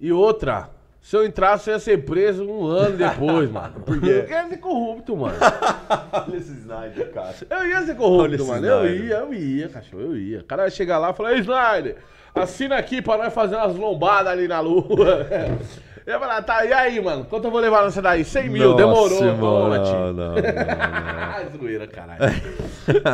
E outra, se eu entrasse, eu ia ser preso um ano depois, mano. Por quê? Eu ia ser corrupto, mano. Olha esse Snyder, cara. Eu ia ser corrupto, mano. Eu ia, eu ia, cachorro, eu ia. O cara ia chegar lá e falar, Snyder! Assina aqui pra nós fazer umas lombadas ali na lua. Eu falei, tá, e aí, mano? Quanto eu vou levar nessa daí? 100 mil, Nossa, demorou. Mano, toma, não, não, não, não. Zoeira, caralho.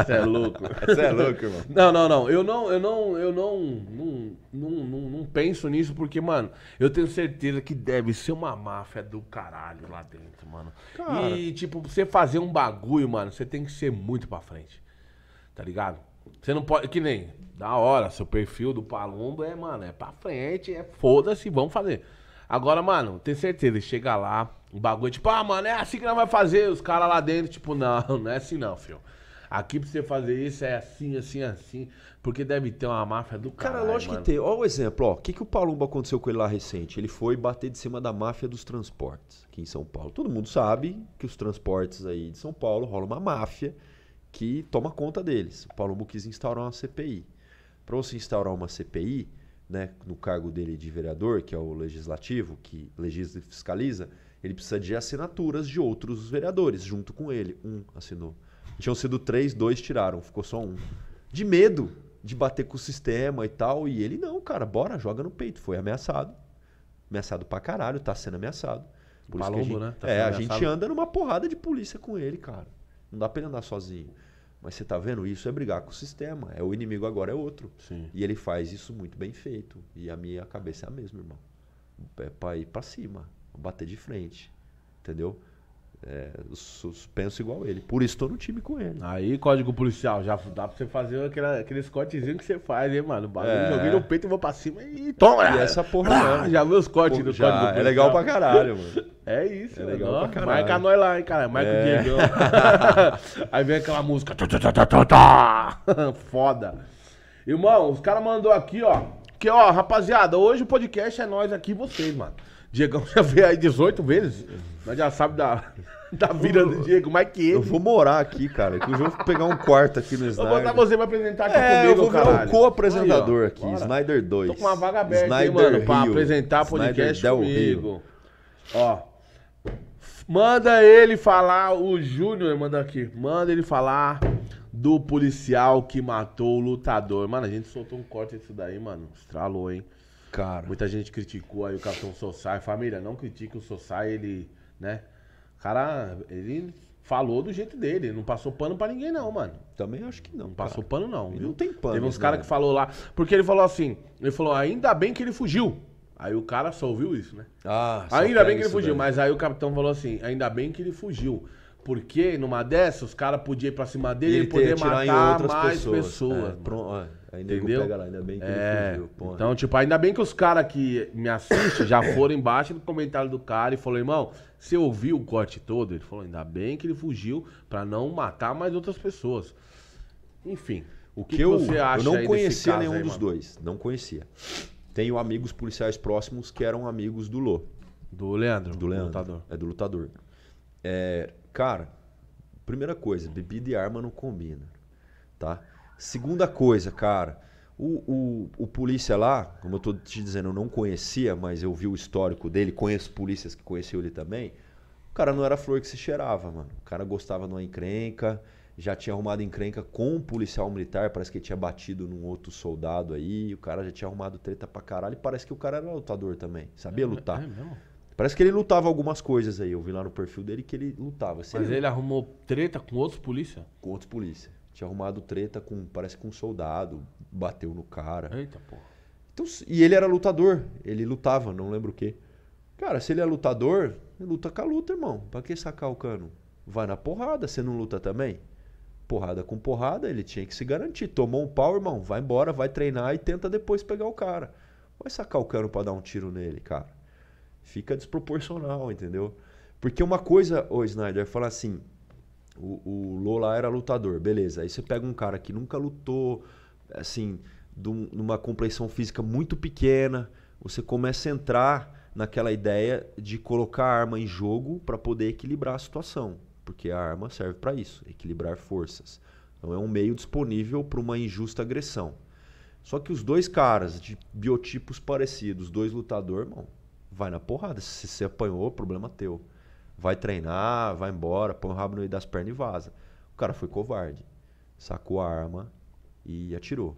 Você é louco. Você é louco, mano. Não, não, não. Eu não, eu não, eu não, não, não, não, não penso nisso, porque, mano, eu tenho certeza que deve ser uma máfia do caralho lá dentro, mano. Cara. E, tipo, você fazer um bagulho, mano, você tem que ser muito pra frente. Tá ligado? Você não pode. Que nem. Da hora, seu perfil do Palumbo é, mano, é pra frente, é foda-se, vamos fazer. Agora, mano, tem certeza, ele chega lá, o bagulho, tipo, ah, mano, é assim que nós vai fazer, os caras lá dentro, tipo, não, não é assim não, filho. Aqui pra você fazer isso é assim, assim, assim, porque deve ter uma máfia do cara. Cara, lógico mano. que tem. Olha o exemplo, ó. O que, que o Palumbo aconteceu com ele lá recente? Ele foi bater de cima da máfia dos transportes aqui em São Paulo. Todo mundo sabe que os transportes aí de São Paulo rola uma máfia que toma conta deles. O Palumbo quis instaurar uma CPI para você instaurar uma CPI, né, no cargo dele de vereador, que é o legislativo, que legisla e fiscaliza, ele precisa de assinaturas de outros vereadores junto com ele. Um assinou. Tinham sido três, dois tiraram, ficou só um. De medo de bater com o sistema e tal. E ele, não, cara, bora, joga no peito. Foi ameaçado. Ameaçado pra caralho, tá sendo ameaçado. Por Palombo, gente, né? Tá é, ameaçado. a gente anda numa porrada de polícia com ele, cara. Não dá pra ele andar sozinho. Mas você está vendo isso é brigar com o sistema. É o inimigo agora é outro. Sim. E ele faz isso muito bem feito. E a minha cabeça é a mesma, irmão. É para ir para cima, bater de frente, entendeu? é, suspenso igual ele. Por isso tô no time com ele. Aí, código policial, já dá pra você fazer aquela, aquele escotezinho que você faz, hein, mano? O bagulho, é. no peito e vou pra cima e toma! E essa porra, ah, mano. Já viu os cortes do já, código policial? É legal pra caralho, mano. É isso, é legal pra caralho. Marca nós lá, hein, cara. Marca é. o Diego. Aí vem aquela música. Foda. Irmão, os caras mandou aqui, ó. Que, ó, rapaziada, hoje o podcast é nós aqui vocês, mano. Diegão já veio aí 18 vezes. Nós já sabe da, da vida do Diego, mais que ele. Eu vou morar aqui, cara. Que eu vou pegar um quarto aqui no Snyder. Eu vou botar você pra apresentar aqui é, comigo, cara. Eu vou virar o co-apresentador aqui, bora. Snyder 2. Tô com uma vaga aberta, Snyder hein, mano, Rio. pra apresentar podcast Del comigo. Rio. Ó. Manda ele falar, o Júnior manda aqui. Manda ele falar do policial que matou o lutador. Mano, a gente soltou um corte disso daí, mano. Estralou, hein? Cara. Muita gente criticou aí o Capitão Sosai. Família, não critique o Sosai, ele né? O cara, ele falou do jeito dele, não passou pano para ninguém não, mano. Também acho que não. Não passou cara. pano não. viu? não tem pano. Teve uns né? caras que falou lá, porque ele falou assim, ele falou, ainda bem que ele fugiu. Aí o cara só ouviu isso, né? Ah, ainda bem que ele fugiu, daí. mas aí o capitão falou assim, ainda bem que ele fugiu. Porque numa dessas, os caras podiam ir pra cima dele e ele poder matar mais pessoas. É, pessoas é, pronto, ainda Entendeu? Pega lá, ainda bem que é, ele fugiu, porra. Então, tipo, ainda bem que os caras que me assistem já foram embaixo do comentário do cara e falou irmão, você ouviu o corte todo? Ele falou: ainda bem que ele fugiu para não matar mais outras pessoas. Enfim. O que, que, que eu, você acha eu não conhecia nenhum aí, dos mano? dois. Não conhecia. Tenho amigos policiais próximos que eram amigos do Lô. Do Leandro. Do Leandro. Lutador. É, do lutador. É, cara, primeira coisa, bebida e arma não combina, tá? Segunda coisa, cara, o, o, o, polícia lá, como eu estou te dizendo, eu não conhecia, mas eu vi o histórico dele, conheço polícias que conheciam ele também. O cara não era flor que se cheirava, mano. O cara gostava de uma encrenca, já tinha arrumado encrenca com um policial militar, parece que ele tinha batido num outro soldado aí, o cara já tinha arrumado treta pra caralho, e parece que o cara era lutador também, sabia é, lutar. É mesmo? Parece que ele lutava algumas coisas aí. Eu vi lá no perfil dele que ele lutava. Mas ele... ele... arrumou treta com outros polícia? Com outros polícia tinha arrumado treta com, parece que um soldado, bateu no cara. Eita, porra. Então, e ele era lutador, ele lutava, não lembro o quê. Cara, se ele é lutador, luta com a luta, irmão. Pra que sacar o cano? Vai na porrada, você não luta também? Porrada com porrada, ele tinha que se garantir. Tomou um pau, irmão, vai embora, vai treinar e tenta depois pegar o cara. Vai sacar o cano pra dar um tiro nele, cara. Fica desproporcional, entendeu? Porque uma coisa, o Snyder, falar assim, o, o Lola era lutador, beleza. Aí você pega um cara que nunca lutou, assim, numa complexão física muito pequena, você começa a entrar naquela ideia de colocar a arma em jogo para poder equilibrar a situação, porque a arma serve para isso, equilibrar forças. Então é um meio disponível para uma injusta agressão. Só que os dois caras de biotipos parecidos, dois lutador, irmão, vai na porrada. Se você apanhou, problema teu vai treinar, vai embora, põe o rabo no meio das pernas e vaza. O cara foi covarde. Sacou a arma e atirou.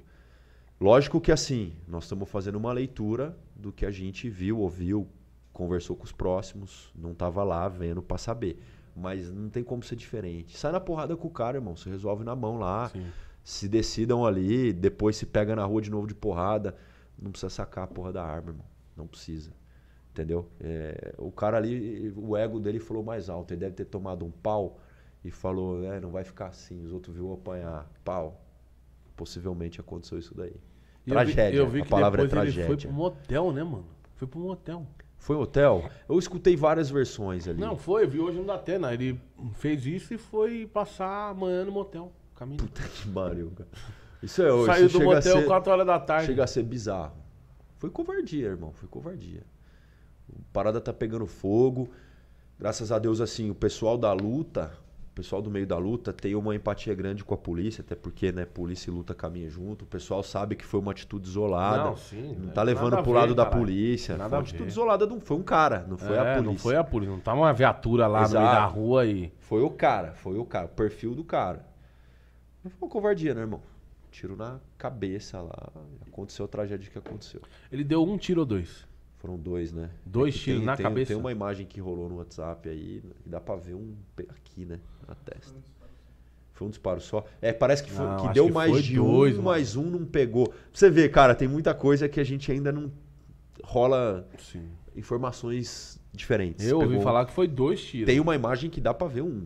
Lógico que assim, nós estamos fazendo uma leitura do que a gente viu, ouviu, conversou com os próximos, não estava lá vendo para saber. Mas não tem como ser diferente. Sai na porrada com o cara, irmão. Se resolve na mão lá. Sim. Se decidam ali, depois se pega na rua de novo de porrada. Não precisa sacar a porra da arma, irmão. Não precisa. Entendeu? É, o cara ali, o ego dele falou mais alto. Ele deve ter tomado um pau e falou, né, não vai ficar assim. Os outros viram apanhar. Pau. Possivelmente aconteceu isso daí. E tragédia. Eu vi, eu vi a que palavra é tragédia. Ele foi para um né, mano? Foi para um Foi motel hotel? Eu escutei várias versões ali. Não, foi. Eu vi hoje no Datena. Ele fez isso e foi passar amanhã no motel. Caminho. Puta que pariu, cara. Isso é hoje. Saiu isso do motel ser, 4 horas da tarde. Chega a ser bizarro. Foi covardia, irmão. Foi covardia. A parada tá pegando fogo. Graças a Deus, assim, o pessoal da luta, o pessoal do meio da luta tem uma empatia grande com a polícia, até porque, né, polícia e luta caminham junto. O pessoal sabe que foi uma atitude isolada. Não, sim. Não né? tá levando pro ver, lado caralho. da polícia. Nada foi uma atitude isolada, não foi um cara, não foi é, a polícia. Não foi a polícia, não tá uma viatura lá Exato. no meio da rua e. Foi o cara, foi o cara, o perfil do cara. Não foi uma covardia, né, irmão? Tiro na cabeça lá. Aconteceu a tragédia que aconteceu. Ele deu um tiro ou dois? Foram dois, né? Dois é tiros tem, na tem, cabeça. Tem uma imagem que rolou no WhatsApp aí, que dá pra ver um aqui, né? Na testa. Foi um disparo só. É, parece que, foi, não, que deu que mais de dois, um, mais um não pegou. Pra você ver, cara, tem muita coisa que a gente ainda não rola Sim. informações diferentes. Eu pegou... ouvi falar que foi dois tiros. Tem uma imagem que dá pra ver um.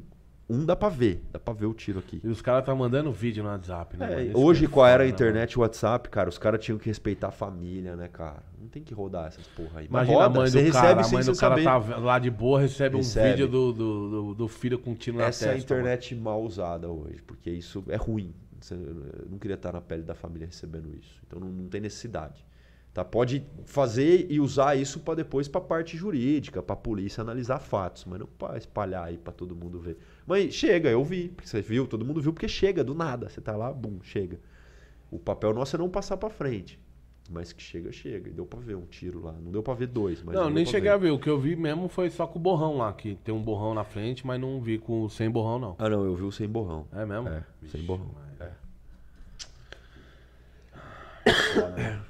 Um dá pra ver, dá pra ver o tiro aqui. E os caras tá mandando vídeo no WhatsApp, né? É, hoje, é qual era a né, internet e WhatsApp, cara, os caras tinham que respeitar a família, né, cara? Não tem que rodar essas porra aí. Mas Imagina roda, a mãe do cara, recebe a mãe do cara tá lá de boa, recebe, recebe. um vídeo do, do, do, do, filho com tiro na Essa testa. Essa é a internet mano. mal usada hoje, porque isso é ruim. Eu não queria estar na pele da família recebendo isso. Então não, não tem necessidade. Tá? Pode fazer e usar isso para depois para a parte jurídica, para a polícia analisar fatos, mas não para espalhar aí para todo mundo ver. Mas chega, eu vi, porque você viu, todo mundo viu, porque chega do nada, você tá lá, bum, chega. O papel nosso é não passar para frente. Mas que chega, chega. E deu pra ver um tiro lá. Não deu pra ver dois, mas. Não, nem cheguei ver. a ver. O que eu vi mesmo foi só com o borrão lá, que tem um borrão na frente, mas não vi com o sem borrão, não. Ah, não, eu vi o sem borrão. É mesmo? É, Vixe, sem borrão. Mas... é. Ah,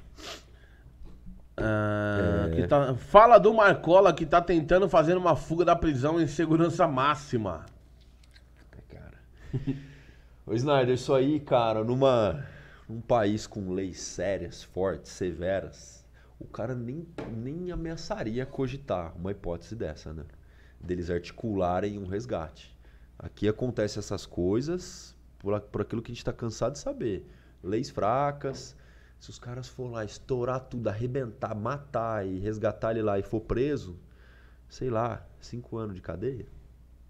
ah, que é. tá... Fala do Marcola que tá tentando fazer uma fuga da prisão em segurança máxima. Cara. Ô Snyder, isso aí, cara, numa, num país com leis sérias, fortes, severas, o cara nem, nem ameaçaria cogitar uma hipótese dessa, né? Deles articularem um resgate. Aqui acontece essas coisas por, por aquilo que a gente está cansado de saber. Leis fracas, se os caras for lá estourar tudo, arrebentar, matar e resgatar ele lá e for preso, sei lá, cinco anos de cadeia,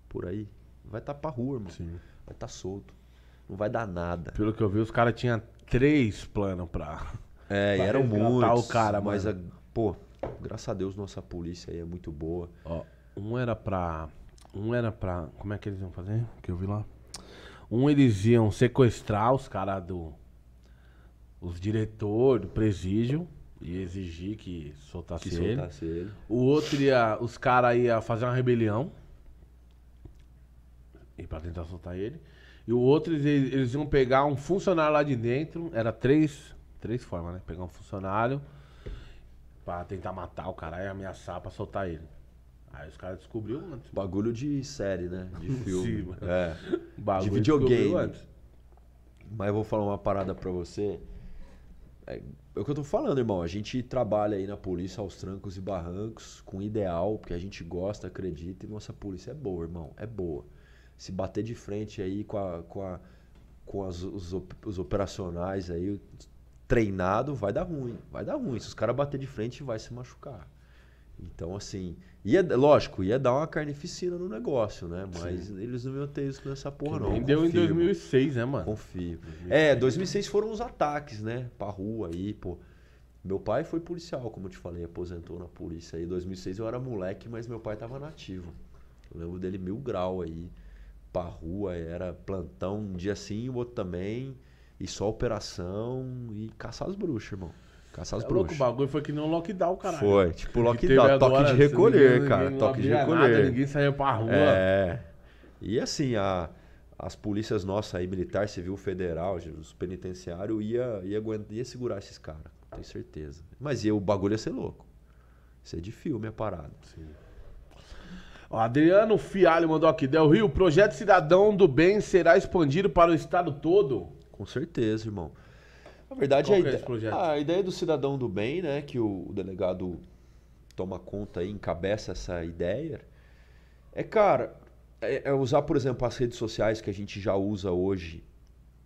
por aí, vai estar tá pra rua, mano. Sim. Vai estar tá solto. Não vai dar nada. Pelo que eu vi, os caras tinham três planos pra. É, pra eram muitos. o cara, mas, a, pô, graças a Deus nossa polícia aí é muito boa. Ó, um era pra. Um era pra. Como é que eles iam fazer? Que eu vi lá. Um eles iam sequestrar os caras do os diretores do presídio e exigir que soltasse, que ele. soltasse ele. O outro ia. Os caras iam fazer uma rebelião. E pra tentar soltar ele. E o outro, eles, eles iam pegar um funcionário lá de dentro. Era três. Três formas, né? Pegar um funcionário pra tentar matar o cara e ameaçar pra soltar ele. Aí os caras descobriu antes. Bagulho de série, né? De filme. Sim, é. Bagulho de videogame. Mas eu vou falar uma parada pra você é, é o que eu tô falando, irmão. A gente trabalha aí na polícia aos trancos e barrancos com ideal, porque a gente gosta, acredita e nossa polícia é boa, irmão. É boa. Se bater de frente aí com, a, com, a, com as, os, os operacionais aí treinado, vai dar ruim. Vai dar ruim. Se os caras bater de frente, vai se machucar. Então, assim, ia, lógico, ia dar uma carnificina no negócio, né? Mas Sim. eles não iam ter isso nessa porra, que não. Confio, deu em 2006, né, mano? Confio. 2006. É, 2006 foram os ataques, né? Pra rua aí, pô. Meu pai foi policial, como eu te falei, aposentou na polícia aí. 2006 eu era moleque, mas meu pai tava nativo. Eu lembro dele mil grau aí, pra rua, era plantão um dia sim, o outro também, e só operação e caçar as bruxas, irmão. Caçar as é bruxas. Louco, o bagulho foi que nem um lockdown, caralho. Foi, tipo lockdown, toque de assim, recolher, ninguém, cara. Ninguém toque de recolher. Nada, ninguém saía pra rua. É. E assim, a, as polícias nossas aí, militar, civil, federal, os penitenciários, ia, ia, ia segurar esses caras, tenho certeza. Mas ia, o bagulho ia ser louco. Isso é de filme a parada. Sim. O Adriano Fialho mandou aqui, Del Rio, projeto Cidadão do Bem será expandido para o estado todo? Com certeza, irmão. Na verdade, a, é ide... é a ideia do cidadão do bem, né, que o delegado toma conta e encabeça essa ideia, é, cara, é, é usar, por exemplo, as redes sociais que a gente já usa hoje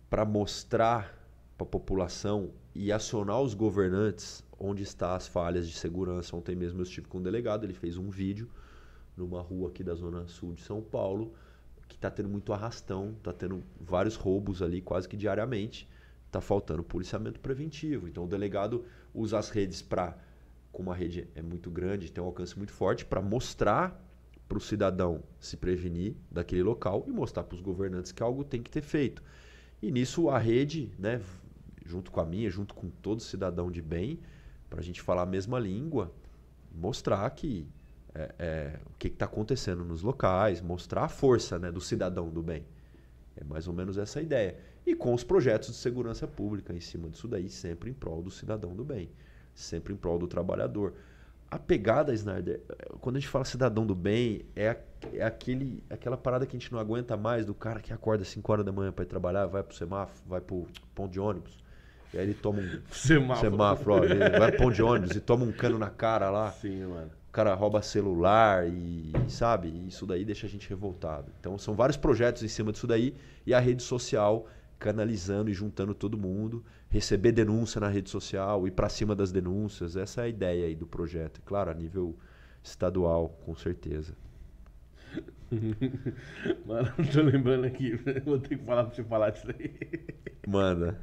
para mostrar para a população e acionar os governantes onde estão as falhas de segurança. Ontem mesmo eu estive com um delegado, ele fez um vídeo numa rua aqui da zona sul de São Paulo, que está tendo muito arrastão, está tendo vários roubos ali quase que diariamente está faltando policiamento preventivo. Então o delegado usa as redes para, como a rede é muito grande, tem um alcance muito forte, para mostrar para o cidadão se prevenir daquele local e mostrar para os governantes que algo tem que ter feito. E nisso a rede, né, junto com a minha, junto com todo cidadão de bem, para a gente falar a mesma língua, mostrar que é, é, o que está acontecendo nos locais, mostrar a força né, do cidadão do bem. É mais ou menos essa a ideia e com os projetos de segurança pública em cima disso daí, sempre em prol do cidadão do bem, sempre em prol do trabalhador. A pegada, Snyder, eh, quando a gente fala cidadão do bem, é, é aquele, aquela parada que a gente não aguenta mais do cara que acorda às 5 horas da manhã para ir trabalhar, vai pro semáforo, vai pro ponto de ônibus, e aí ele toma um semáforo, semáforo ó, vai pro ponto de ônibus e toma um cano na cara lá. Sim, mano. O cara rouba celular e, sabe, isso daí deixa a gente revoltado. Então são vários projetos em cima disso daí e a rede social canalizando e juntando todo mundo, receber denúncia na rede social, ir para cima das denúncias. Essa é a ideia aí do projeto. Claro, a nível estadual, com certeza. Mano, não tô lembrando aqui. Vou ter que falar pra você falar disso aí. Manda.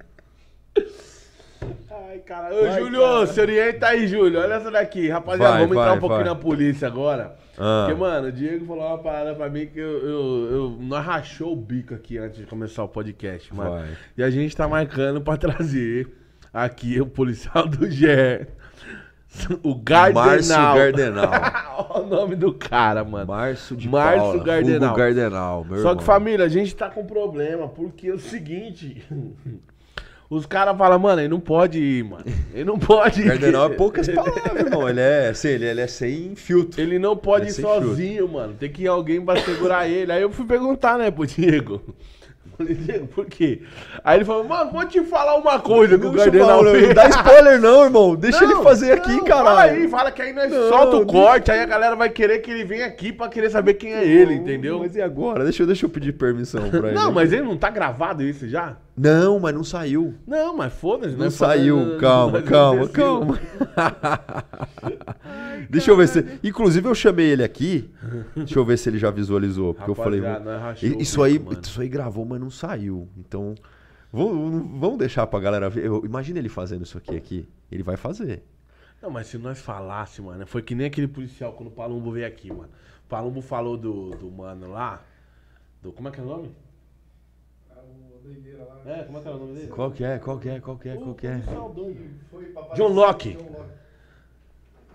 Ai, cara. Ô, Júlio, se orienta aí, Júlio. Olha essa daqui. Rapaziada, vai, vamos vai, entrar um pouquinho na polícia agora. Ah. Porque, mano, o Diego falou uma parada pra mim que eu, eu, eu não rachou o bico aqui antes de começar o podcast, mano. E a gente tá marcando pra trazer aqui o policial do Gé. O Gardenal. Márcio Gardenal. Olha o nome do cara, mano. Márcio de Márcio Paula, Gardenal. Gardenal Só irmão. que, família, a gente tá com problema, porque é o seguinte. Os caras falam, mano, ele não pode ir, mano. Ele não pode ir. Cardenal é poucas palavras, irmão. Ele é, assim, ele, ele é sem filtro. Ele não pode ele é ir sozinho, filtro. mano. Tem que ir alguém pra segurar ele. Aí eu fui perguntar, né, pro Diego. Falei, Diego, por quê? Aí ele falou, mano, vou te falar uma coisa que o Cardenal. fez. Não dá spoiler não, irmão. Deixa não, ele fazer não, aqui, caralho. Fala aí, fala que aí nós não, solta o corte, aí a galera vai querer que ele venha aqui pra querer saber quem é ele, entendeu? Mas e agora? Deixa eu, deixa eu pedir permissão pra ele. Não, mas ele não tá gravado isso já? Não, mas não saiu. Não, mas foda-se. Não, não né? saiu. Foda calma, não calma, calma. Ai, Deixa eu ver se. Inclusive, eu chamei ele aqui. Deixa eu ver se ele já visualizou. Porque Rapaziada, eu falei. É isso, aí, isso aí gravou, mas não saiu. Então. Vamos deixar pra galera ver. imagina ele fazendo isso aqui aqui. Ele vai fazer. Não, mas se nós falasse, mano, foi que nem aquele policial quando o Palumbo veio aqui, mano. O Palumbo falou do, do mano lá. Do, como é que é o nome? É, como é que era o nome dele? Qual que é, qual que é, qual que é, qual que é? John Locke.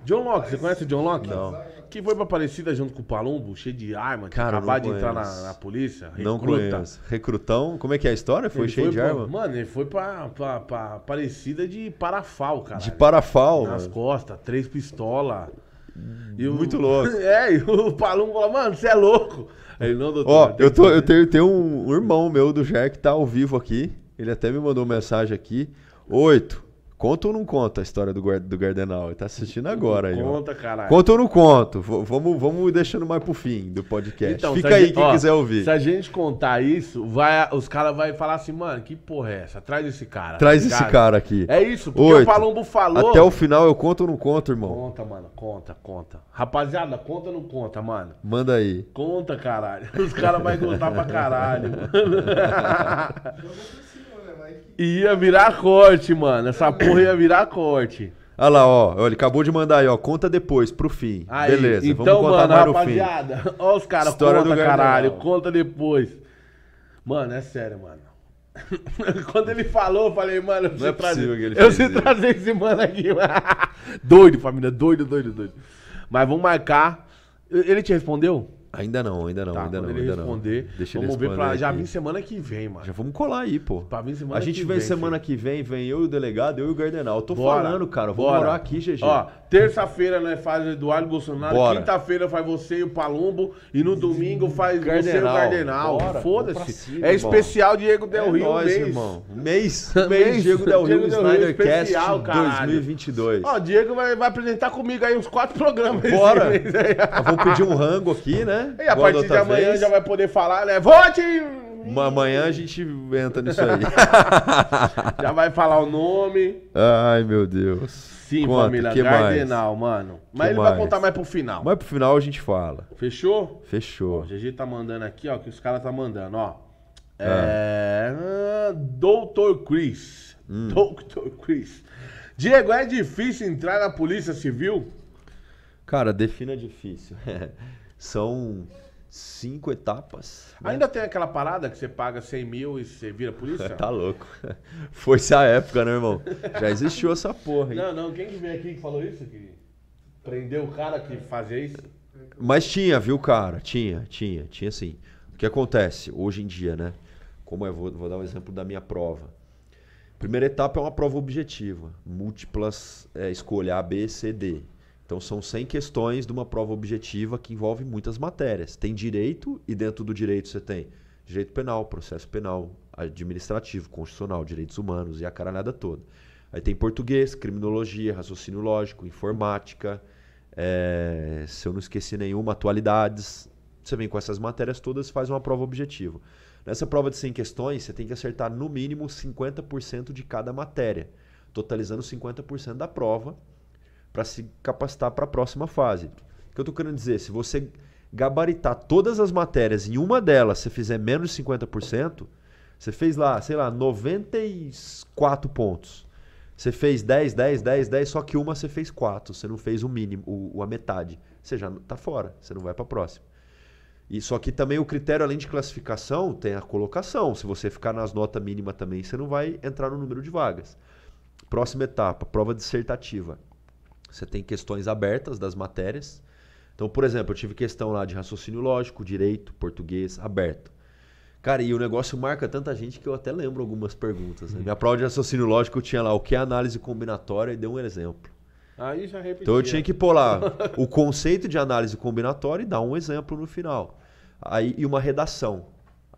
John Locke, você conhece o John Locke? Não. Que foi pra Aparecida junto com o Palumbo, cheio de arma, Cara, acabar de entrar na, na polícia. Não recruta. conheço. Recrutão, como é que é a história? Foi Ele cheio foi de pra- arma? Mano, ele foi pra, pra, pra parecida de parafal, cara. De parafal, Nas mano. costas, três pistolas. Muito louco. É, e o Palumbo falou, mano, você é louco. Aí, não, doutor. Ó, eu, tô, eu tenho, tenho um irmão meu do Jair que tá ao vivo aqui. Ele até me mandou mensagem aqui. Oito. Conta ou não conta a história do, guard, do Gardenal? Ele tá assistindo agora não aí. Conta, ó. caralho. Conta ou não conto? V vamos, vamos deixando mais pro fim do podcast. Então, Fica aí gente, quem ó, quiser ouvir. Se a gente contar isso, vai, os caras vão falar assim, mano, que porra é essa? Traz esse cara. Tá Traz esse cara, aqui. É isso, porque Oito. o Palombo falou. Até o final eu conto ou não conto, irmão? Conta, mano, conta, conta. Rapaziada, conta ou não conta, mano? Manda aí. Conta, caralho. Os caras vão gostar pra caralho, mano. Ia virar corte, mano. Essa porra ia virar corte. Olha lá, ó. Ele acabou de mandar aí, ó. Conta depois, pro fim. Aí, Beleza, então, vamos contar mano, mais rapaziada, fim. Ó os caras, conta, do caralho. Conta depois. Mano, é sério, mano. Quando ele falou, eu falei, mano, eu preciso, é trazer, eu preciso trazer esse mano aqui. Mano. doido, família. Doido, doido, doido. Mas vamos marcar. Ele te respondeu? Ainda não, ainda não, tá, ainda não, ainda responder, não. Deixa vamos ver pra, já vim semana que vem, mano. Já vamos colar aí, pô. Pra vir semana a gente que vem, vem semana que vem, vem eu e o delegado, eu e o Gardenal. Eu tô bora, falando, cara, eu vou morar aqui, GG. Ó, terça-feira nós né, faz o Eduardo Bolsonaro, quinta-feira faz você e o Palumbo e no domingo faz Gardenal. você e o Gardenal. Foda-se. É especial Diego é Del Rio, é nóis, mês. irmão. Mês, mês, Diego Del Rio, Diego Del é Snydercast 2022. Ó, Diego vai, vai apresentar comigo aí uns quatro programas. Bora. vou pedir um rango aqui, né? Né? E a partir de amanhã vez, já vai poder falar, né? Vote! Amanhã a gente entra nisso aí. já vai falar o nome. Ai, meu Deus. Sim, Conta, família. Gardenal, mais? mano. Mas que ele mais? vai contar mais pro final. Mas pro final a gente fala. Fechou? Fechou. Ó, o GG tá mandando aqui, ó, que os caras tá mandando, ó. É. é... Doutor Chris. Hum. Chris. Diego, é difícil entrar na Polícia Civil? Cara, defina difícil. São cinco etapas. Né? Ainda tem aquela parada que você paga 100 mil e você vira polícia? tá louco. Foi essa época, né, irmão? Já existiu essa porra. aí. Não, não. Quem que veio aqui que falou isso? Que prendeu o cara que fazia isso? Mas tinha, viu, cara? Tinha, tinha, tinha sim. O que acontece hoje em dia, né? Como eu é, vou, vou dar um exemplo da minha prova. Primeira etapa é uma prova objetiva, múltiplas é, escolha A, B, C, D. Então são 100 questões de uma prova objetiva que envolve muitas matérias. Tem direito e dentro do direito você tem direito penal, processo penal, administrativo, constitucional, direitos humanos e a caralhada toda. Aí tem português, criminologia, raciocínio lógico, informática, é, se eu não esqueci nenhuma, atualidades. Você vem com essas matérias todas e faz uma prova objetiva. Nessa prova de 100 questões, você tem que acertar no mínimo 50% de cada matéria, totalizando 50% da prova para se capacitar para a próxima fase. O que eu estou querendo dizer? Se você gabaritar todas as matérias e em uma delas você fizer menos de 50%, você fez lá, sei lá, 94 pontos. Você fez 10, 10, 10, 10, só que uma você fez 4. Você não fez o mínimo, o, a metade. Você já está fora, você não vai para a próxima. E só que também o critério, além de classificação, tem a colocação. Se você ficar nas notas mínimas também, você não vai entrar no número de vagas. Próxima etapa, prova dissertativa. Você tem questões abertas das matérias. Então, por exemplo, eu tive questão lá de raciocínio lógico, direito, português, aberto. Cara, e o negócio marca tanta gente que eu até lembro algumas perguntas. Né? Uhum. Minha prova de raciocínio lógico tinha lá o que é análise combinatória e deu um exemplo. Aí já repetia. Então eu tinha que pôr lá o conceito de análise combinatória e dar um exemplo no final. Aí, e uma redação.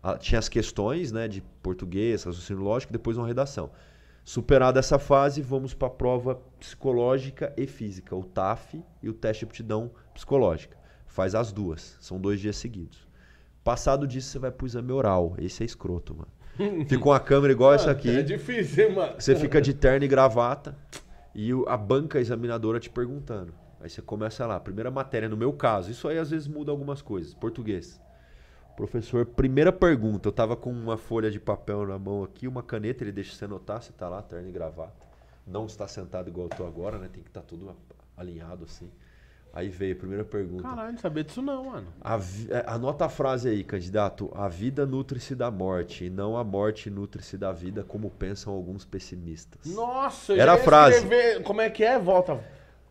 Ah, tinha as questões né, de português, raciocínio lógico, e depois uma redação. Superada essa fase, vamos para a prova psicológica e física, o TAF e o teste de aptidão psicológica. Faz as duas, são dois dias seguidos. Passado disso, você vai para o exame oral. Esse é escroto, mano. Fica uma câmera igual essa ah, aqui. É difícil, hein, mano. Você fica de terno e gravata e a banca examinadora te perguntando. Aí você começa lá, primeira matéria, no meu caso, isso aí às vezes muda algumas coisas. Português. Professor, primeira pergunta. Eu tava com uma folha de papel na mão aqui, uma caneta, ele deixa você anotar, você tá lá, terno e gravata. Não está sentado igual eu tô agora, né? Tem que estar tá tudo alinhado assim. Aí veio a primeira pergunta. Caralho, não sabia disso não, mano. A, é, anota a frase aí, candidato. A vida nutre-se da morte, e não a morte nutre-se da vida, como pensam alguns pessimistas. Nossa, Era a frase. Escrever... Como é que é? Volta.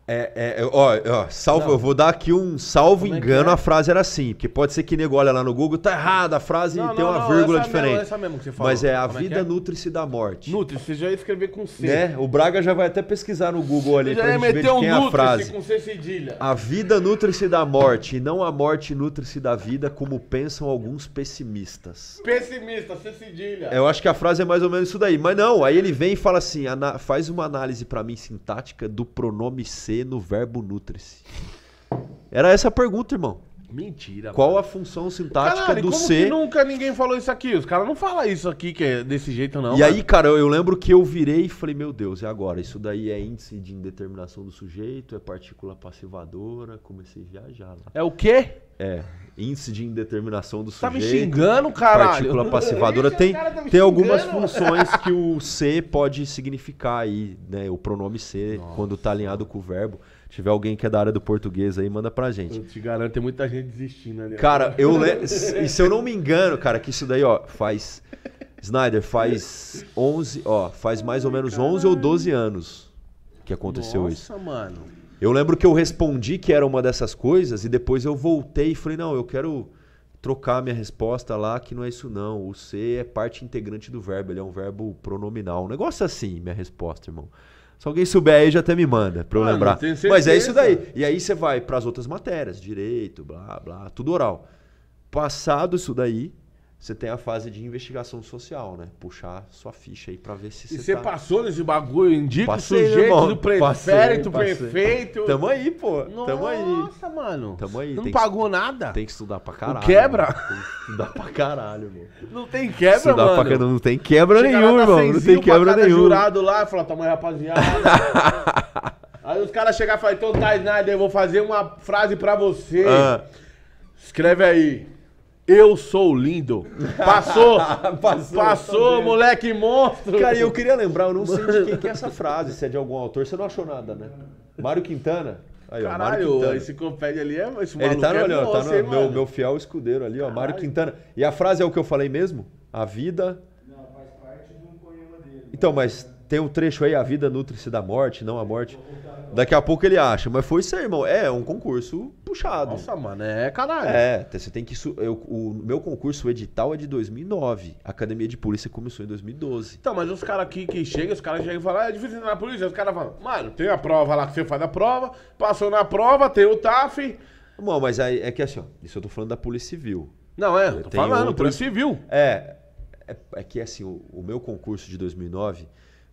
É, é, ó, ó, salvo, não. eu vou dar aqui um salvo Como é engano, é? a frase era assim, porque pode ser que nego olha lá no Google, tá errada a frase não, não, tem uma vírgula é diferente. Mesmo, é mesmo que você falou. Mas é a Como vida nutre-se da morte. Nutre-se, já ia escrever com C. Né? O Braga já vai até pesquisar no Google ali pra gente ver um quem é a frase. Com C A vida nutre-se da morte e não a morte nutre-se da vida, como pensam alguns pessimistas. Pessimista, C cedilha. Eu acho que a frase é mais ou menos isso daí. Mas não, aí ele vem e fala assim, faz uma análise para mim sintática do pronome ser no verbo nutre-se? Era essa a pergunta, irmão. Mentira. Qual mano. a função sintática Caralho, do como ser? Que nunca ninguém falou isso aqui. Os caras não falam isso aqui que é desse jeito, não. E mano. aí, cara, eu, eu lembro que eu virei e falei, meu Deus, e agora? Isso daí é índice de indeterminação do sujeito, é partícula passivadora. Comecei a viajar lá. É o quê? É índice de indeterminação do sujeito. Tá me xingando, caralho. Partícula passivadora. Tem, tá tem algumas funções que o C pode significar aí, né? O pronome C, Nossa. quando tá alinhado com o verbo. Se tiver alguém que é da área do português aí, manda pra gente. Eu te garanto, tem muita gente desistindo ali. Cara, eu le... e se eu não me engano, cara, que isso daí, ó, faz... Snyder, faz 11, ó, faz mais ou menos 11 ou 12 anos que aconteceu Nossa, isso. Nossa, mano. Eu lembro que eu respondi que era uma dessas coisas e depois eu voltei e falei: não, eu quero trocar minha resposta lá, que não é isso não. O ser é parte integrante do verbo, ele é um verbo pronominal. Um negócio assim, minha resposta, irmão. Se alguém souber aí, já até me manda pra eu ah, lembrar. Mas é isso daí. E aí você vai para as outras matérias, direito, blá, blá, tudo oral. Passado isso daí, você tem a fase de investigação social, né? Puxar sua ficha aí pra ver se você. E você tá... passou nesse bagulho, indica passei, o sujeito irmão, do prefeito, prefeito. Tamo aí, pô. Nossa, tamo aí. Nossa, mano. Tamo aí. Não tem pagou que... nada. Tem que estudar pra caralho. quebra? Mano. Tem que estudar pra caralho, mano. Não tem quebra, estudar mano. Pra... Não tem quebra Chega nenhum, irmão. Não tem quebra nenhum. jurado lá e falar, tamo aí, rapaziada. aí os caras chegam, e falam, então tá, Snyder, eu vou fazer uma frase pra você. Ah. Escreve aí. Eu sou lindo. Passou, passou, passou tá moleque monstro. Cara, eu queria lembrar, eu não sei de quem que é essa frase, se é de algum autor. Você não achou nada, né? Mário Quintana? Aí, Caralho, ó, Mário ali é esse Ele tá, é olhando, tá no, meu, meu, fiel escudeiro ali, ó, Caralho. Mário Quintana. E a frase é o que eu falei mesmo? A vida... Não, faz parte de um poema dele. Então, mas tem um trecho aí, a vida nutre-se da morte, não a morte. Eu vou Daqui a pouco ele acha. Mas foi isso aí, irmão. É, é um concurso puxado. Nossa, mano, é caralho. É, você tem que. Eu, o meu concurso, edital é de 2009. A academia de polícia começou em 2012. Então, mas os caras aqui que chegam, os caras chegam e falam, ah, é difícil entrar na polícia. Os caras falam, mano, tem a prova lá que você faz a prova, passou na prova, tem o TAF. Bom, mas aí é que assim, ó, isso eu tô falando da Polícia Civil. Não, é, eu tô falando, outros... Polícia Civil. É, é, é, que assim, o, o meu concurso de 2009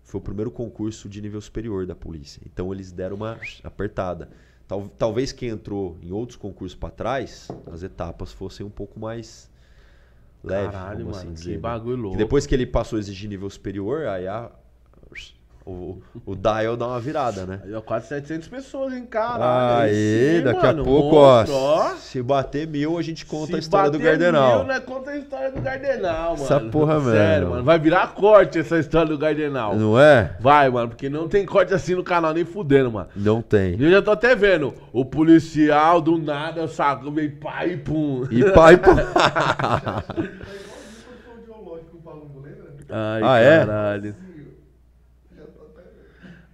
foi o primeiro concurso de nível superior da polícia. Então eles deram uma apertada. Tal, talvez quem entrou em outros concursos para trás, as etapas fossem um pouco mais leve, Caralho, mano, assim dizer, que né? bagulho louco. E depois que ele passou a exigir nível superior, aí a, o, o dial dá uma virada, né? Aí, ó, quase 700 pessoas, hein, cara? Aí, sim, daqui mano, a pouco, monstro, ó, ó, Se bater mil, a gente conta a história do Gardenal. Se bater Mil, né, conta a história do Gardenal, mano. Essa porra mano. Sério, mano. Vai virar corte essa história do Gardenal. Não é? Vai, mano, porque não tem corte assim no canal, nem fudendo, mano. Não tem. E eu já tô até vendo. O policial do nada, saco, meio pai e pum. E pai e pum. Ai, ah, é? caralho. é?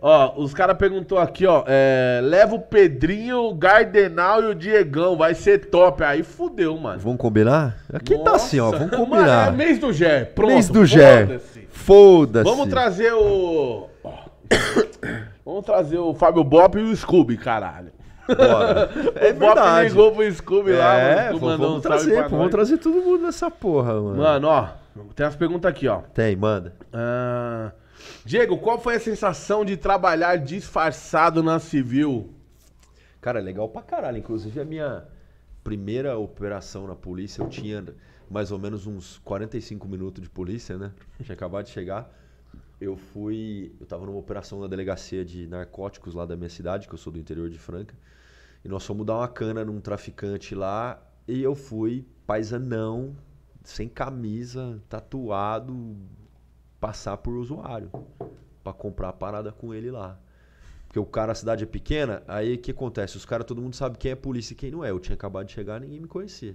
Ó, os caras perguntou aqui, ó. É, leva o Pedrinho, o Gardenal e o Diegão, vai ser top. Aí fudeu, mano. Vamos combinar? Aqui Nossa. tá assim, ó. Vamos combinar. Mano, é mês do Gé, pronto. Mês do Gé. Foda-se. Vamos trazer o. Vamos trazer o Fábio Bop e o Scooby, caralho. Bora. É o verdade. ligou pro Scooby é, lá, é, Vamos, trazer, pô, vamos trazer todo mundo nessa porra, mano. Mano, ó. Tem as perguntas aqui, ó. Tem, manda. Ah. Uh... Diego, qual foi a sensação de trabalhar disfarçado na civil? Cara, legal pra caralho. Inclusive, a minha primeira operação na polícia, eu tinha mais ou menos uns 45 minutos de polícia, né? Tinha acabado de chegar. Eu fui. Eu tava numa operação na delegacia de narcóticos lá da minha cidade, que eu sou do interior de Franca. E nós fomos dar uma cana num traficante lá. E eu fui paisanão, sem camisa, tatuado, passar por usuário para comprar a parada com ele lá. Porque o cara, a cidade é pequena, aí o que acontece? Os caras, todo mundo sabe quem é polícia e quem não é. Eu tinha acabado de chegar ninguém me conhecia.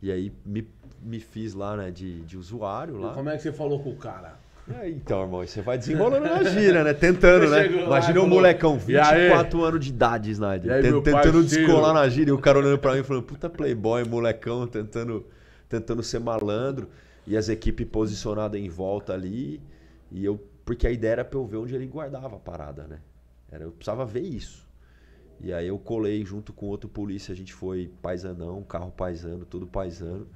E aí me, me fiz lá, né, de, de usuário lá. Como é que você falou com o cara? É, então, irmão, você vai desenrolando na gira, né? Tentando, né? Imagina um molecão, 24 anos de idade, Snyder. Aí, tentando parceiro? descolar na gira e o cara olhando pra mim falando, puta playboy, molecão, tentando, tentando ser malandro e as equipes posicionadas em volta ali. E eu, porque a ideia era pra eu ver onde ele guardava a parada, né? Era, eu precisava ver isso. E aí eu colei junto com outro polícia, a gente foi paisanão, carro paisano, tudo paisano.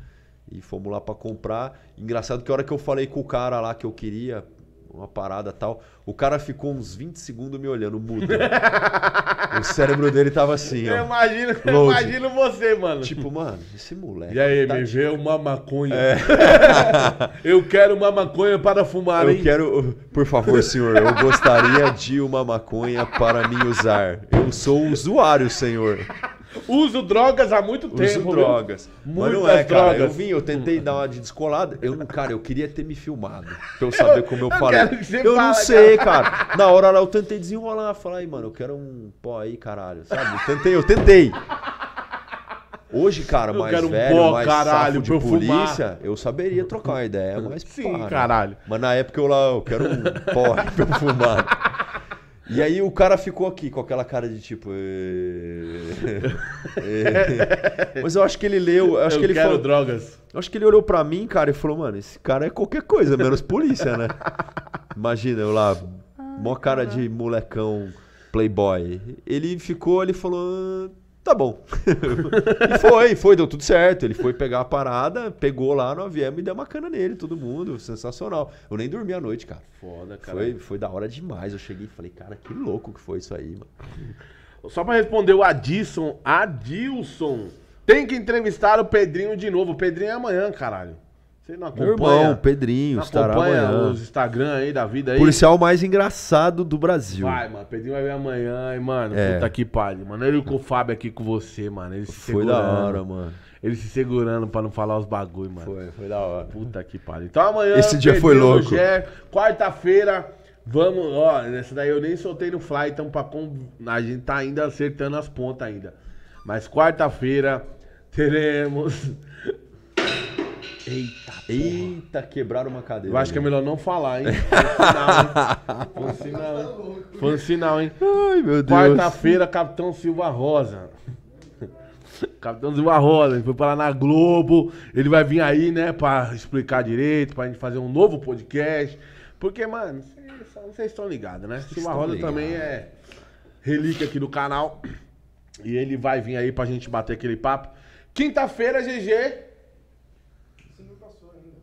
E fomos lá para comprar. Engraçado que a hora que eu falei com o cara lá que eu queria, uma parada tal. O cara ficou uns 20 segundos me olhando, mudo. o cérebro dele tava assim, ó. Eu imagino, eu imagino você, mano. Tipo, mano, esse moleque. E aí, tá me vê tipo uma maconha. É. eu quero uma maconha para fumar, eu hein? Eu quero. Por favor, senhor, eu gostaria de uma maconha para me usar. Eu sou um usuário, senhor. Uso drogas há muito tempo. Uso drogas. Muitas Mas não é, drogas. cara. Eu vim, eu tentei dar uma de descolada. Eu, cara, eu queria ter me filmado. Pra eu saber eu, como eu parei. Eu, eu fala, não sei, cara. cara. Na hora lá eu tentei desenrolar. falar aí, mano, eu quero um pó aí, caralho. Sabe? Eu tentei, eu tentei. Hoje, cara, eu mais quero um velho, pó, mais caralho, de polícia, fumar. eu saberia trocar uma ideia, mas Sim, caralho. Mas na época eu lá, eu quero um pó pra eu fumar. E aí o cara ficou aqui com aquela cara de tipo. Mas eu acho que ele leu. Eu acho eu que ele quero falou, drogas. Eu acho que ele olhou pra mim, cara, e falou, mano, esse cara é qualquer coisa, menos polícia, né? Imagina, eu lá, mó cara de molecão playboy. Ele ficou, ele falou. Ah, tá bom. e foi, foi, deu tudo certo. Ele foi pegar a parada, pegou lá, no avião e deu uma cana nele, todo mundo. Sensacional. Eu nem dormi a noite, cara. Foda, cara. Foi, foi da hora demais. Eu cheguei e falei, cara, que louco que foi isso aí, mano. Só pra responder o Adilson, Adilson. Tem que entrevistar o Pedrinho de novo. O Pedrinho é amanhã, caralho. Você não acompanha. Meu irmão, Pedrinho, está estará amanhã. os Instagram aí da vida aí. Policial mais engraçado do Brasil. Vai, mano. Pedrinho vai ver amanhã, e, mano. É. Puta que pariu, mano. Ele com o Fábio aqui com você, mano. Ele se Foi segurando. da hora, mano. Ele se segurando pra não falar os bagulho, mano. Foi, foi da hora. Puta que pariu. Então amanhã. Esse dia Pedrinho, foi louco. Quarta-feira. Vamos, ó, nessa daí eu nem soltei no fly, então pra a gente tá ainda acertando as pontas ainda. Mas quarta-feira teremos Eita, porra. Eita, quebraram uma cadeira. Eu acho que é melhor não falar, hein? Foi um sinal, hein? Foi um sinal, hein? Ai, meu Deus. Quarta-feira, Capitão Silva Rosa. Capitão Silva Rosa, ele foi pra lá na Globo. Ele vai vir aí, né, pra explicar direito, pra gente fazer um novo podcast. Porque, mano, vocês estão ligados, né? Silva Rosa ligado. também é relíquia aqui do canal. E ele vai vir aí pra gente bater aquele papo. Quinta-feira, GG.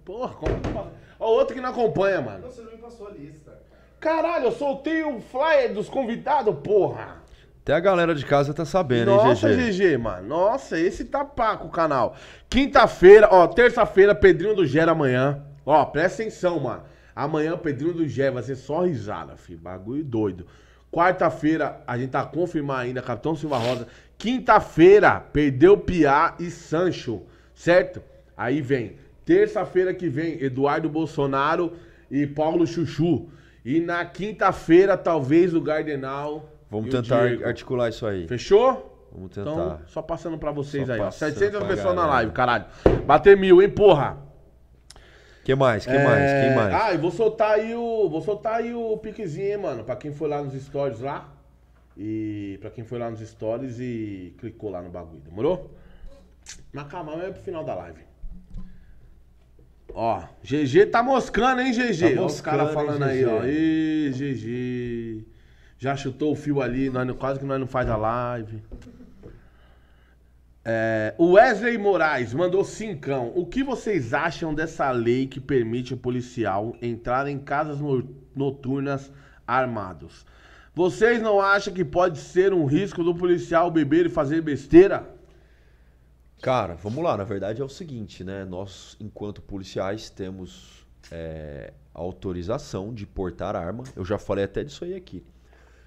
Porra, como que passa? Ó, outro que não acompanha, mano. Você não me passou a lista. Caralho, eu soltei o flyer dos convidados, porra. Até a galera de casa tá sabendo, Nossa, hein, GG? GG, mano. Nossa, esse tá pá com o canal. Quinta-feira, ó, terça-feira, Pedrinho do Gera amanhã. Ó, presta atenção, mano. Amanhã, Pedrinho do Gé vai ser só risada, filho. Bagulho doido. Quarta-feira, a gente tá a confirmar ainda, Capitão Silva Rosa. Quinta-feira, perdeu Piá e Sancho, certo? Aí vem Terça-feira que vem, Eduardo Bolsonaro e Paulo Chuchu. E na quinta-feira, talvez o Gardenal. Vamos tentar articular isso aí. Fechou? Vamos então, tentar. Então, só passando pra vocês só aí. Ó. 700 pessoas na live, caralho. Bater mil, hein, porra? Que mais? Que é... mais? Que é, mais? Ah, e vou soltar aí o. Vou soltar aí o piquezinho, hein, mano. Pra quem foi lá nos stories lá. E para quem foi lá nos stories e clicou lá no bagulho, demorou? Mas calma, é pro final da live. Ó, GG tá moscando, hein, GG? Tá os caras falando aí, ó. Ê, GG. Já chutou o fio ali, nós, não, quase que nós não faz a live. É, o Wesley Moraes mandou cincão. O que vocês acham dessa lei que permite o policial entrar em casas no, noturnas armados? Vocês não acham que pode ser um risco do policial beber e fazer besteira? Cara, vamos lá. Na verdade é o seguinte, né? Nós, enquanto policiais, temos é, autorização de portar arma. Eu já falei até disso aí aqui.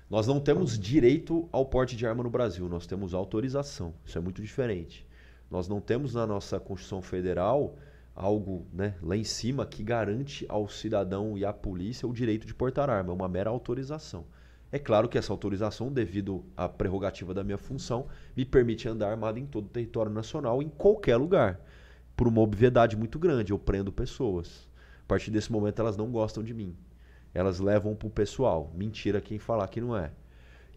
Nós não temos direito ao porte de arma no Brasil, nós temos autorização. Isso é muito diferente. Nós não temos na nossa Constituição Federal algo né, lá em cima que garante ao cidadão e à polícia o direito de portar arma. É uma mera autorização. É claro que essa autorização, devido à prerrogativa da minha função, me permite andar armado em todo o território nacional, em qualquer lugar. Por uma obviedade muito grande, eu prendo pessoas. A partir desse momento, elas não gostam de mim. Elas levam para o pessoal. Mentira quem falar que não é.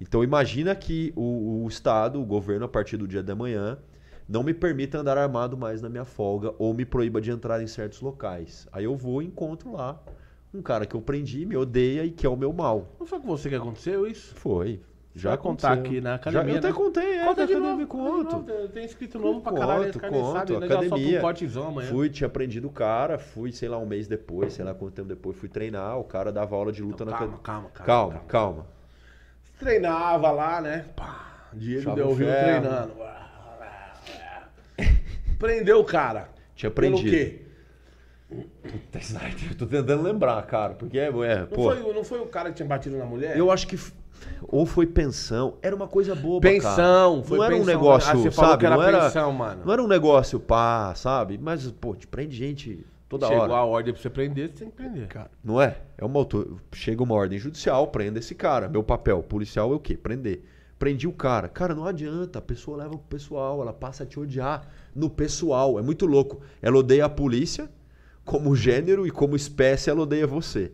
Então imagina que o, o Estado, o governo, a partir do dia da manhã, não me permita andar armado mais na minha folga ou me proíba de entrar em certos locais. Aí eu vou e encontro lá um cara que eu prendi, me odeia e que é o meu mal. Não foi com você que aconteceu isso? Foi. Já Vai contar aqui na academia. Já, eu né? contei, é, Conta de novo, conto. De tem escrito novo pra caralho, conto, cara conto, é sabe, academia. Só um né? fui, tinha aprendido o cara, fui, sei lá, um mês depois, sei lá quanto tempo depois, fui treinar, o cara dava aula de então luta Não, na academia calma, calma, calma, calma. calma. Treinava lá, né? Pá, Diego Chava Del treinando. Prendeu o cara. Tinha aprendido. Pelo quê? Puta, Snyder, eu tô tentando lembrar, cara, porque é. é não, pô, foi, não foi o cara que tinha batido na mulher? Eu acho que. Ou foi pensão. Era uma coisa boa Pensão, cara. foi não era pensão, um negócio, ah, você sabe? que era não era, pensão, mano. Não era um negócio pá, sabe? Mas, pô, te prende gente toda Chegou hora. Chegou a ordem pra você prender, você tem que prender. Cara, não é? É uma autor... Chega uma ordem judicial, prenda esse cara. Meu papel policial é o quê? Prender. Prendi o cara. Cara, não adianta. A pessoa leva o pessoal, ela passa a te odiar no pessoal. É muito louco. Ela odeia a polícia como gênero e como espécie, ela odeia você.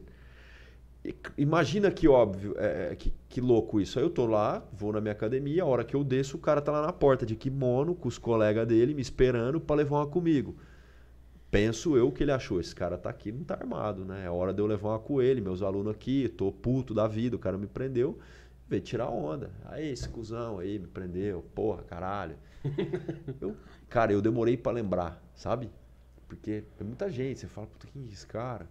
E, imagina que óbvio, é, é, que, que louco isso. Aí eu tô lá, vou na minha academia, a hora que eu desço, o cara tá lá na porta de kimono, com os colegas dele, me esperando para levar uma comigo. Penso eu que ele achou, esse cara tá aqui, não tá armado, né? É hora de eu levar uma com ele, meus alunos aqui, tô puto da vida, o cara me prendeu, Vê, tirar onda. Aí, esse cuzão aí me prendeu, porra, caralho. Eu, cara, eu demorei para lembrar, sabe? Porque é muita gente, você fala, puta, quem é esse cara?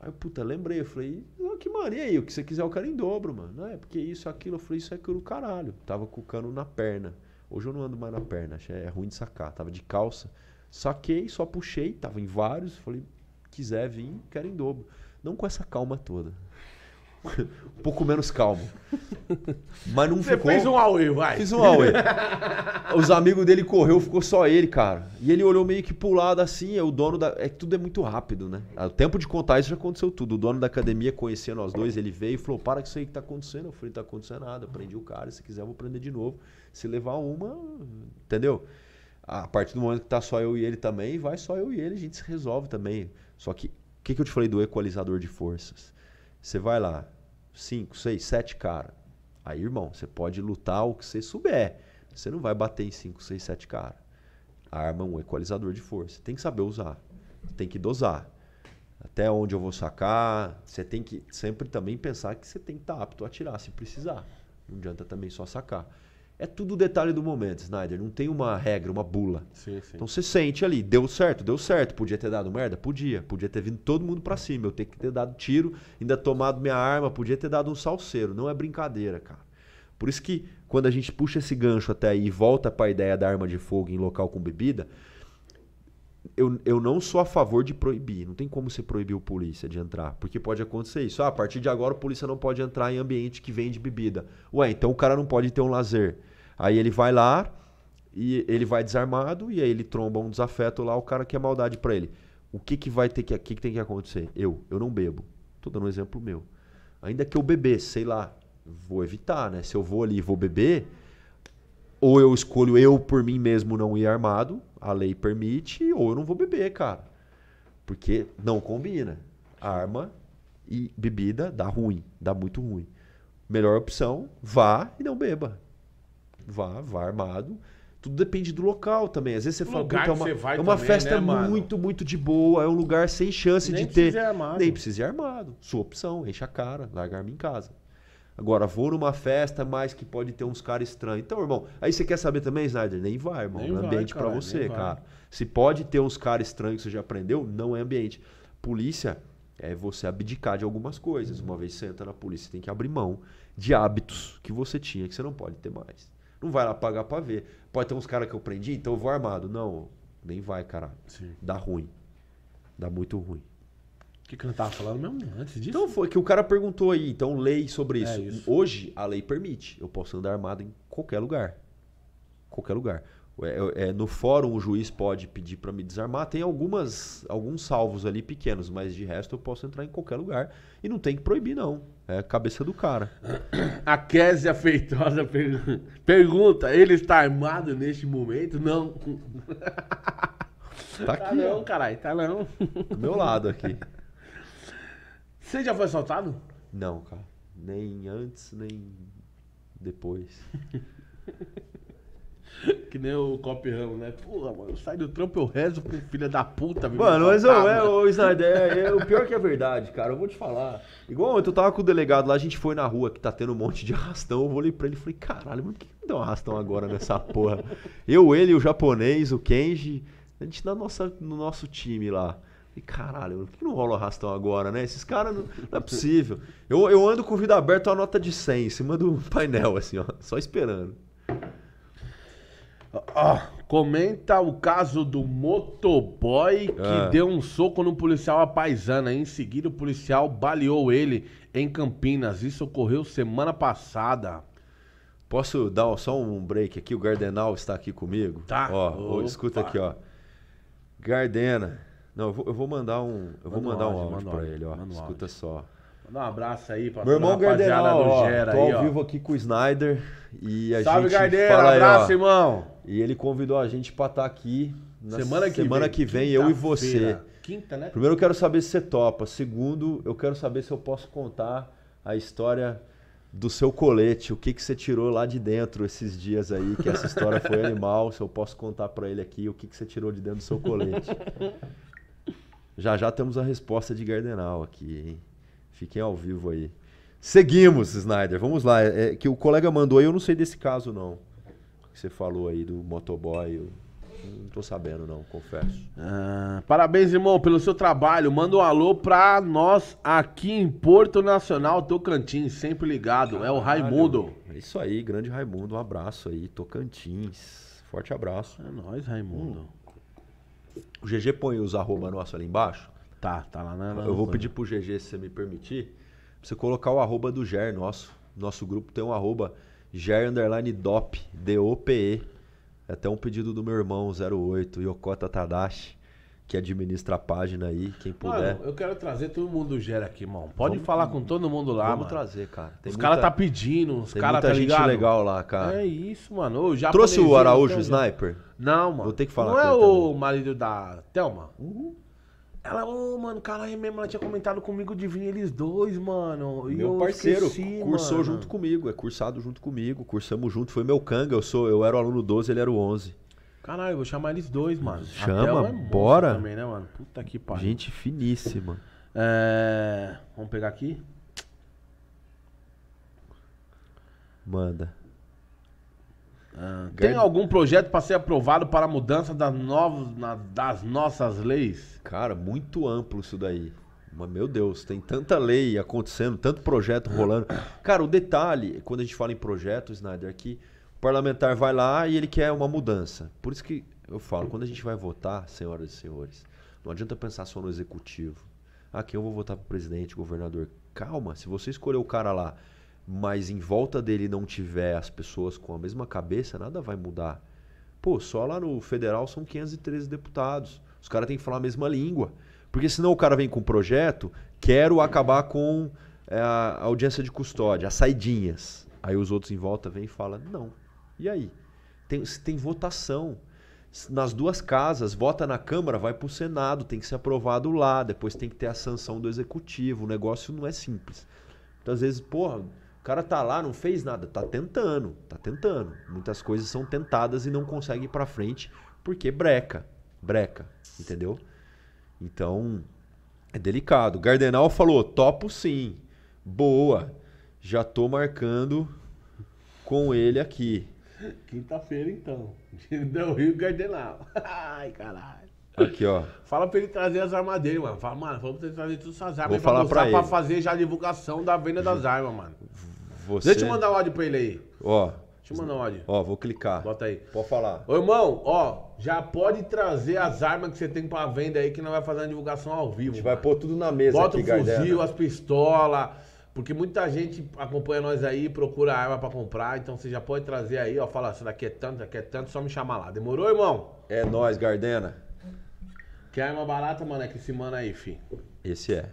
Aí eu, puta, lembrei, eu falei, que mano, e aí, o que você quiser o cara em dobro, mano. Não é, porque isso, aquilo, eu falei, isso é aquilo, caralho. Tava com o cano na perna. Hoje eu não ando mais na perna, é ruim de sacar. Tava de calça. Saquei, só puxei, tava em vários. Falei, quiser vir, quero em dobro. Não com essa calma toda. um pouco menos calmo. Mas não Você ficou. fez um Aue, vai. Fiz um Aue. Os amigos dele correu, ficou só ele, cara. E ele olhou meio que pulado assim. assim, o dono da. É que tudo é muito rápido, né? O tempo de contar isso já aconteceu tudo. O dono da academia conhecendo nós dois, ele veio e falou: para com isso aí que tá acontecendo. Eu falei, não tá acontecendo nada, eu prendi o cara, se quiser eu vou prender de novo. Se levar uma, entendeu? A partir do momento que tá só eu e ele também, vai só eu e ele, a gente se resolve também. Só que, o que, que eu te falei do equalizador de forças? Você vai lá, cinco, seis, sete cara. Aí, irmão, você pode lutar o que você souber. Você não vai bater em cinco, seis, sete cara. A arma é um equalizador de força. Tem que saber usar. Tem que dosar. Até onde eu vou sacar. Você tem que sempre também pensar que você tem que estar tá apto a atirar se precisar. Não adianta também só sacar. É tudo detalhe do momento, Snyder. Não tem uma regra, uma bula. Sim, sim. Então você sente ali, deu certo, deu certo. Podia ter dado merda? Podia. Podia ter vindo todo mundo para cima. Eu ter que ter dado tiro, ainda tomado minha arma, podia ter dado um salseiro. Não é brincadeira, cara. Por isso que quando a gente puxa esse gancho até aí e volta para a ideia da arma de fogo em local com bebida, eu, eu não sou a favor de proibir. Não tem como você proibir o polícia de entrar. Porque pode acontecer isso. Ah, a partir de agora o polícia não pode entrar em ambiente que vende bebida. Ué, então o cara não pode ter um lazer. Aí ele vai lá e ele vai desarmado e aí ele tromba um desafeto lá, o cara quer maldade para ele. O que que vai ter que, que, que tem que acontecer? Eu, eu não bebo. Tô dando um exemplo meu. Ainda que eu beber, sei lá, vou evitar, né? Se eu vou ali e vou beber, ou eu escolho eu por mim mesmo não ir armado, a lei permite, ou eu não vou beber, cara. Porque não combina. Arma e bebida dá ruim, dá muito ruim. Melhor opção, vá e não beba. Vá, vá armado. Tudo depende do local também. Às vezes você fala, é que é uma, é uma também, festa né, muito, muito de boa, é um lugar sem chance Nem de ter. Armado. Nem precisa ir armado. Sua opção, enche a cara, larga a arma em casa. Agora, vou numa festa, mas que pode ter uns caras estranhos. Então, irmão, aí você quer saber também, Snyder? Nem vai, irmão. Nem é ambiente para você, cara. Vai. Se pode ter uns caras estranhos que você já aprendeu, não é ambiente. Polícia é você abdicar de algumas coisas. Uma vez que você entra na polícia, você tem que abrir mão de hábitos que você tinha, que você não pode ter mais. Não vai lá pagar pra ver. Pode ter uns caras que eu prendi, então eu vou armado. Não, nem vai, caralho. Sim. Dá ruim. Dá muito ruim. O que, que eu tava falando mesmo antes disso? Então foi que o cara perguntou aí, então lei sobre é isso. É isso. Hoje a lei permite. Eu posso andar armado em qualquer lugar. Qualquer lugar. É, é, é no fórum o juiz pode pedir para me desarmar. Tem algumas alguns salvos ali pequenos, mas de resto eu posso entrar em qualquer lugar e não tem que proibir não. É a cabeça do cara. A Késia Feitosa pergunta, ele está armado neste momento? Não. Tá aqui. Tá não, caralho, tá não. Do meu lado aqui. Você já foi assaltado? Não, cara. Nem antes, nem depois. Que nem o Cop Ramo, né? Porra, mano, sai do trampo, eu rezo pro filho da puta. Mano, mas eu, é, o Snyder, é, é, o pior que é verdade, cara. Eu vou te falar. Igual ontem eu tava com o delegado lá, a gente foi na rua que tá tendo um monte de arrastão. Eu olhei pra ele e falei, caralho, mano, por que me deu um arrastão agora nessa porra? Eu, ele, o japonês, o Kenji, a gente na nossa, no nosso time lá. E caralho, por que não rola arrastão agora, né? Esses caras não, não, é possível. Eu, eu ando com o vidro aberto a nota de 100 em cima do painel, assim, ó, só esperando. Ah, comenta o caso do motoboy que ah. deu um soco no policial à Em seguida, o policial baleou ele em Campinas. Isso ocorreu semana passada. Posso dar só um break aqui? O Gardenal está aqui comigo. Tá. Ó, Opa. escuta aqui, ó. Gardena. Não, eu vou, mandar um, eu vou mandar um áudio, áudio para ele, ó. Escuta áudio. só um abraço aí pra Meu irmão Gardeirão, ó, Gera tô aí, ao ó. vivo aqui com o Snyder e a Salve, gente Gardeira, fala aí, abraço, ó, irmão. E ele convidou a gente pra estar tá aqui na semana que semana vem, que vem eu e você. Quinta, né? Primeiro eu quero saber se você topa. Segundo, eu quero saber se eu posso contar a história do seu colete, o que, que você tirou lá de dentro esses dias aí, que essa história foi animal, se eu posso contar para ele aqui o que, que você tirou de dentro do seu colete. já já temos a resposta de Gardenal aqui, hein? Fiquem ao vivo aí. Seguimos, Snyder. Vamos lá. É, é, que o colega mandou aí, eu não sei desse caso, não. Que você falou aí do motoboy. Eu não tô sabendo, não, confesso. Ah, parabéns, irmão, pelo seu trabalho. Manda um alô pra nós aqui em Porto Nacional, Tocantins. Sempre ligado. Caralho. É o Raimundo. É isso aí, grande Raimundo. Um abraço aí, Tocantins. Forte abraço. É nóis, Raimundo. Hum. O GG põe os arroba nossos ali embaixo. Tá, tá lá na. eu vou pedir pro GG, se você me permitir, pra você colocar o arroba do GER nosso. Nosso grupo tem um arroba GER underline DOP, D-O-P-E. É até um pedido do meu irmão 08, Yokota Tadashi que administra a página aí, quem puder. Mano, eu quero trazer todo mundo do Gera aqui, mano. Pode vamos, falar com todo mundo lá, vamos mano. trazer, cara. Tem os caras tá pedindo, os caras tá gente ligado. legal lá, cara. É isso, mano. já Trouxe o Araújo, tá o Sniper? Não, mano. Vou ter que falar Não é o também. marido da Thelma? Uhum. Ela, ô, oh, mano, caralho mesmo, ela tinha comentado comigo de vir eles dois, mano. E meu parceiro esqueci, cursou mano. junto comigo, é cursado junto comigo, cursamos junto, foi meu canga, eu sou, eu era o aluno 12, ele era o 11. Caralho, eu vou chamar eles dois, mano. Chama, é bora. Também, né, mano? Puta que pariu. Gente finíssima. É... Vamos pegar aqui? Manda. Ah, tem algum projeto para ser aprovado para a mudança das, novos, na, das nossas leis? Cara, muito amplo isso daí. Mas, meu Deus, tem tanta lei acontecendo, tanto projeto rolando. Cara, o detalhe, quando a gente fala em projeto, Snyder, é que o parlamentar vai lá e ele quer uma mudança. Por isso que eu falo, quando a gente vai votar, senhoras e senhores, não adianta pensar só no executivo. Ah, eu vou votar para presidente, governador. Calma, se você escolher o cara lá mas em volta dele não tiver as pessoas com a mesma cabeça, nada vai mudar. Pô, só lá no federal são 513 deputados. Os caras têm que falar a mesma língua. Porque senão o cara vem com um projeto, quero acabar com é, a audiência de custódia, as saidinhas. Aí os outros em volta vêm e falam, não. E aí? Tem, tem votação. Nas duas casas, vota na Câmara, vai para o Senado, tem que ser aprovado lá, depois tem que ter a sanção do Executivo. O negócio não é simples. Então às vezes, porra, o cara tá lá, não fez nada, tá tentando, tá tentando. Muitas coisas são tentadas e não consegue ir para frente porque breca, breca, entendeu? Então, é delicado. Gardenal falou: "Topo sim. Boa. Já tô marcando com ele aqui." Quinta-feira então. Del Rio Gardenal. Ai, caralho. Aqui, ó. Fala pra ele trazer as armas dele, mano. Fala, mano, vamos trazer todas essas armas Vou falar pra, pra ele. pra fazer já a divulgação da venda das armas, mano. Você... Deixa eu mandar o um áudio pra ele aí. Ó. Deixa eu mandar um áudio. Ó, vou clicar. Bota aí. Pode falar. Ô, irmão, ó, já pode trazer as armas que você tem pra venda aí que não vai fazer uma divulgação ao vivo. A gente vai pôr tudo na mesa Bota aqui, o fuzil, galera. Né? as pistolas. Porque muita gente acompanha nós aí, procura arma para comprar, então você já pode trazer aí, ó, fala, isso daqui é tanto, daqui é tanto, só me chamar lá. Demorou, irmão? É nós, Gardena. quer arma barata, mano, é que esse mano aí, fi. Esse é.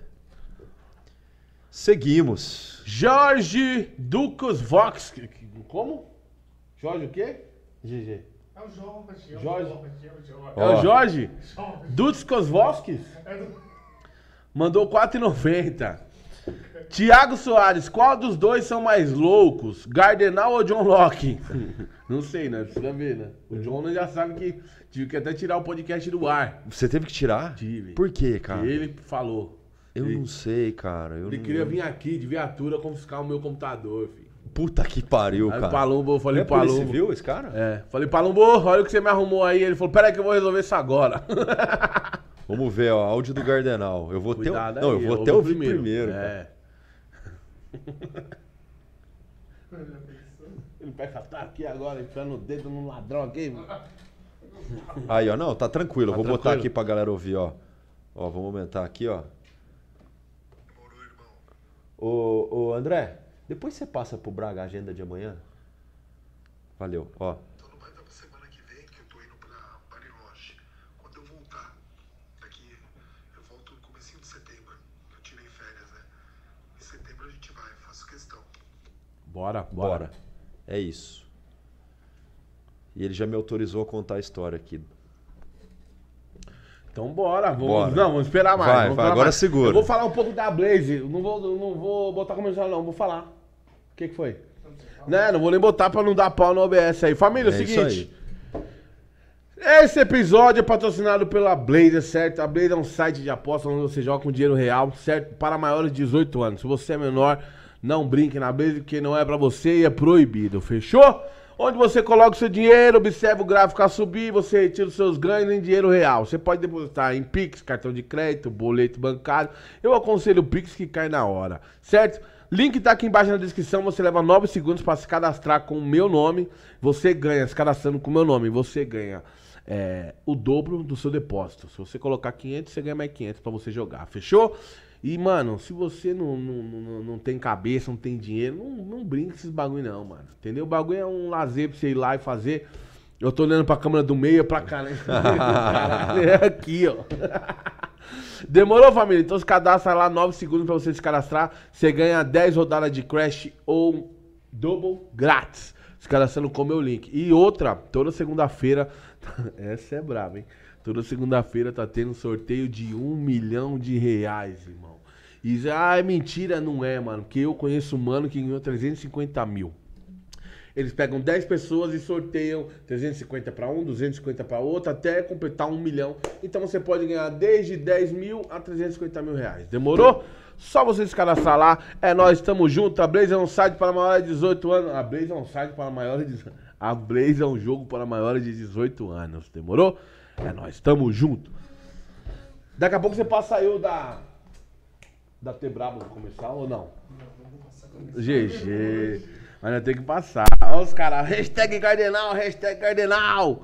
Seguimos. Jorge Ducos Vox. Como? Jorge o quê? GG. É o João Pacheco. Jorge. É o Jorge? Dudes Kosvoskis? É Mandou 4,90. Tiago Soares, qual dos dois são mais loucos? Gardenal ou John Locke? não sei, né? Precisa ver, né? O John já sabe que tive que até tirar o podcast do ar. Você teve que tirar? Tive. Por quê, cara? Ele falou. Eu não sei, cara. Eu ele não... queria vir aqui de viatura confiscar o meu computador, filho. Puta que pariu, aí, cara. Palumbo, eu falei, é Palumbo. Você viu esse cara? É. Falei, Palumbo, olha o que você me arrumou aí. Ele falou, peraí que eu vou resolver isso agora. Vamos ver, ó, áudio do Gardenal. Eu vou ter. não, eu vou até ouvir primeiro. primeiro é. Ele vai catar tá aqui agora, enfiando o dedo no ladrão aqui. Aí, ó, não, tá tranquilo. Tá vou tranquilo? botar aqui pra galera ouvir, ó. Ó, vamos aumentar aqui, ó. Ô, ô André, depois você passa pro Braga a agenda de amanhã. Valeu, ó. Então não vai dar é pra semana que vem, que eu tô indo pra Bariloche. Quando eu voltar daqui, eu volto no começo de setembro. Eu tirei férias, né? Em setembro a gente vai, faço questão. bora. bora. É isso. E ele já me autorizou a contar a história aqui. Então bora, vamos, bora. Não, vamos esperar mais. Vai, vai agora mais. Eu vou falar um pouco da Blaze, não vou, não vou botar comercial não, vou falar. O que, que foi? Né, não vou nem botar pra não dar pau no OBS aí. Família, é, é o seguinte. Esse episódio é patrocinado pela Blazer, certo? A Blazer é um site de apostas onde você joga com dinheiro real, certo? Para maiores de 18 anos. Se você é menor, não brinque na Blazer, porque não é para você e é proibido, fechou? Onde você coloca o seu dinheiro, observa o gráfico a subir, você retira os seus ganhos em dinheiro real. Você pode depositar em Pix, cartão de crédito, boleto bancário. Eu aconselho o Pix que cai na hora, certo? Link tá aqui embaixo na descrição, você leva 9 segundos para se cadastrar com o meu nome. Você ganha, se cadastrando com o meu nome, você ganha é, o dobro do seu depósito. Se você colocar 500, você ganha mais 500 para você jogar, fechou? E, mano, se você não, não, não, não tem cabeça, não tem dinheiro, não, não com esses bagulho não, mano. Entendeu? O bagulho é um lazer pra você ir lá e fazer. Eu tô olhando pra câmera do meio, é pra cá, né? é aqui, ó. Demorou, família? Então se cadastra lá 9 segundos pra você se cadastrar. Você ganha 10 rodadas de Crash ou Double grátis. Se cadastrando com o meu link. E outra, toda segunda-feira. Essa é brava, hein? Toda segunda-feira tá tendo sorteio de um milhão de reais, irmão. E já ah, é mentira, não é, mano. Porque eu conheço um mano que ganhou 350 mil. Eles pegam 10 pessoas e sorteiam 350 para um, 250 para outro, até completar um milhão. Então você pode ganhar desde 10 mil a 350 mil reais. Demorou? Só vocês cadastrar lá. É nós, estamos juntos. A Blaze é um site para maiores de 18 anos. A Blaze é um site para maiores de... A Blaze é um jogo para maiores de 18 anos. Demorou? É nós, tamo junto. Daqui a pouco você passa eu da. Da Tebrabo pra começar ou não? GG. Mas eu tenho que passar. Olha os caras. Hashtag Cardenal, hashtag Cardenal.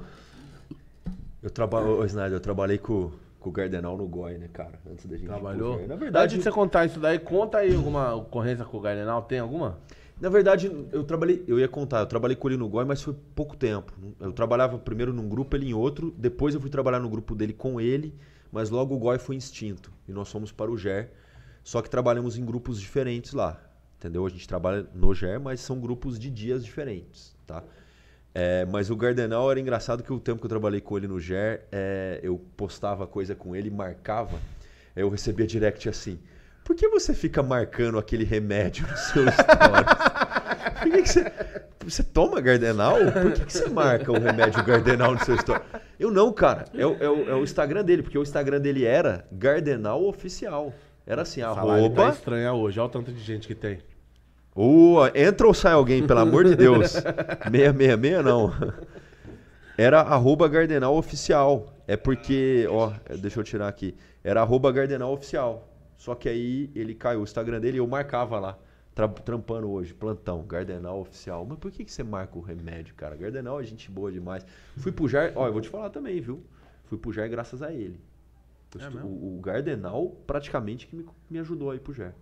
Eu, trabalho. Ô, Snyder, eu trabalhei com, com o Cardenal no GOI, né, cara? Antes da gente. Trabalhou? Na verdade. Antes de você contar isso daí, conta aí alguma ocorrência com o Gardenal. Tem alguma? Na verdade, eu trabalhei, eu ia contar, eu trabalhei com ele no Goi, mas foi pouco tempo. Eu trabalhava primeiro num grupo, ele em outro, depois eu fui trabalhar no grupo dele com ele, mas logo o Goi foi extinto e nós fomos para o GER, só que trabalhamos em grupos diferentes lá, entendeu? A gente trabalha no GER, mas são grupos de dias diferentes, tá? É, mas o Gardenal era engraçado que o tempo que eu trabalhei com ele no GER, é, eu postava coisa com ele, marcava, eu recebia direct assim... Por que você fica marcando aquele remédio nos seus stories? Por que, que você. Você toma Gardenal? Por que, que você marca o remédio Gardenal no seu story? Eu não, cara. É, o, é é o Instagram dele, porque o Instagram dele era Gardenal Oficial. Era assim, arroba. Tá estranha hoje, olha o tanto de gente que tem. Uh, entra ou sai alguém, pelo amor de Deus. 666 não. Era arroba Gardenal Oficial. É porque, ó, deixa eu tirar aqui. Era arroba Gardenal Oficial. Só que aí ele caiu o Instagram dele e eu marcava lá. Trampando hoje, plantão, Gardenal oficial. Mas por que, que você marca o remédio, cara? Gardenal é gente boa demais. Fui pro Jair, ó, eu vou te falar também, viu? Fui pro Jair graças a ele. É o, o, Gardenal praticamente que me, me ajudou aí pro Jair.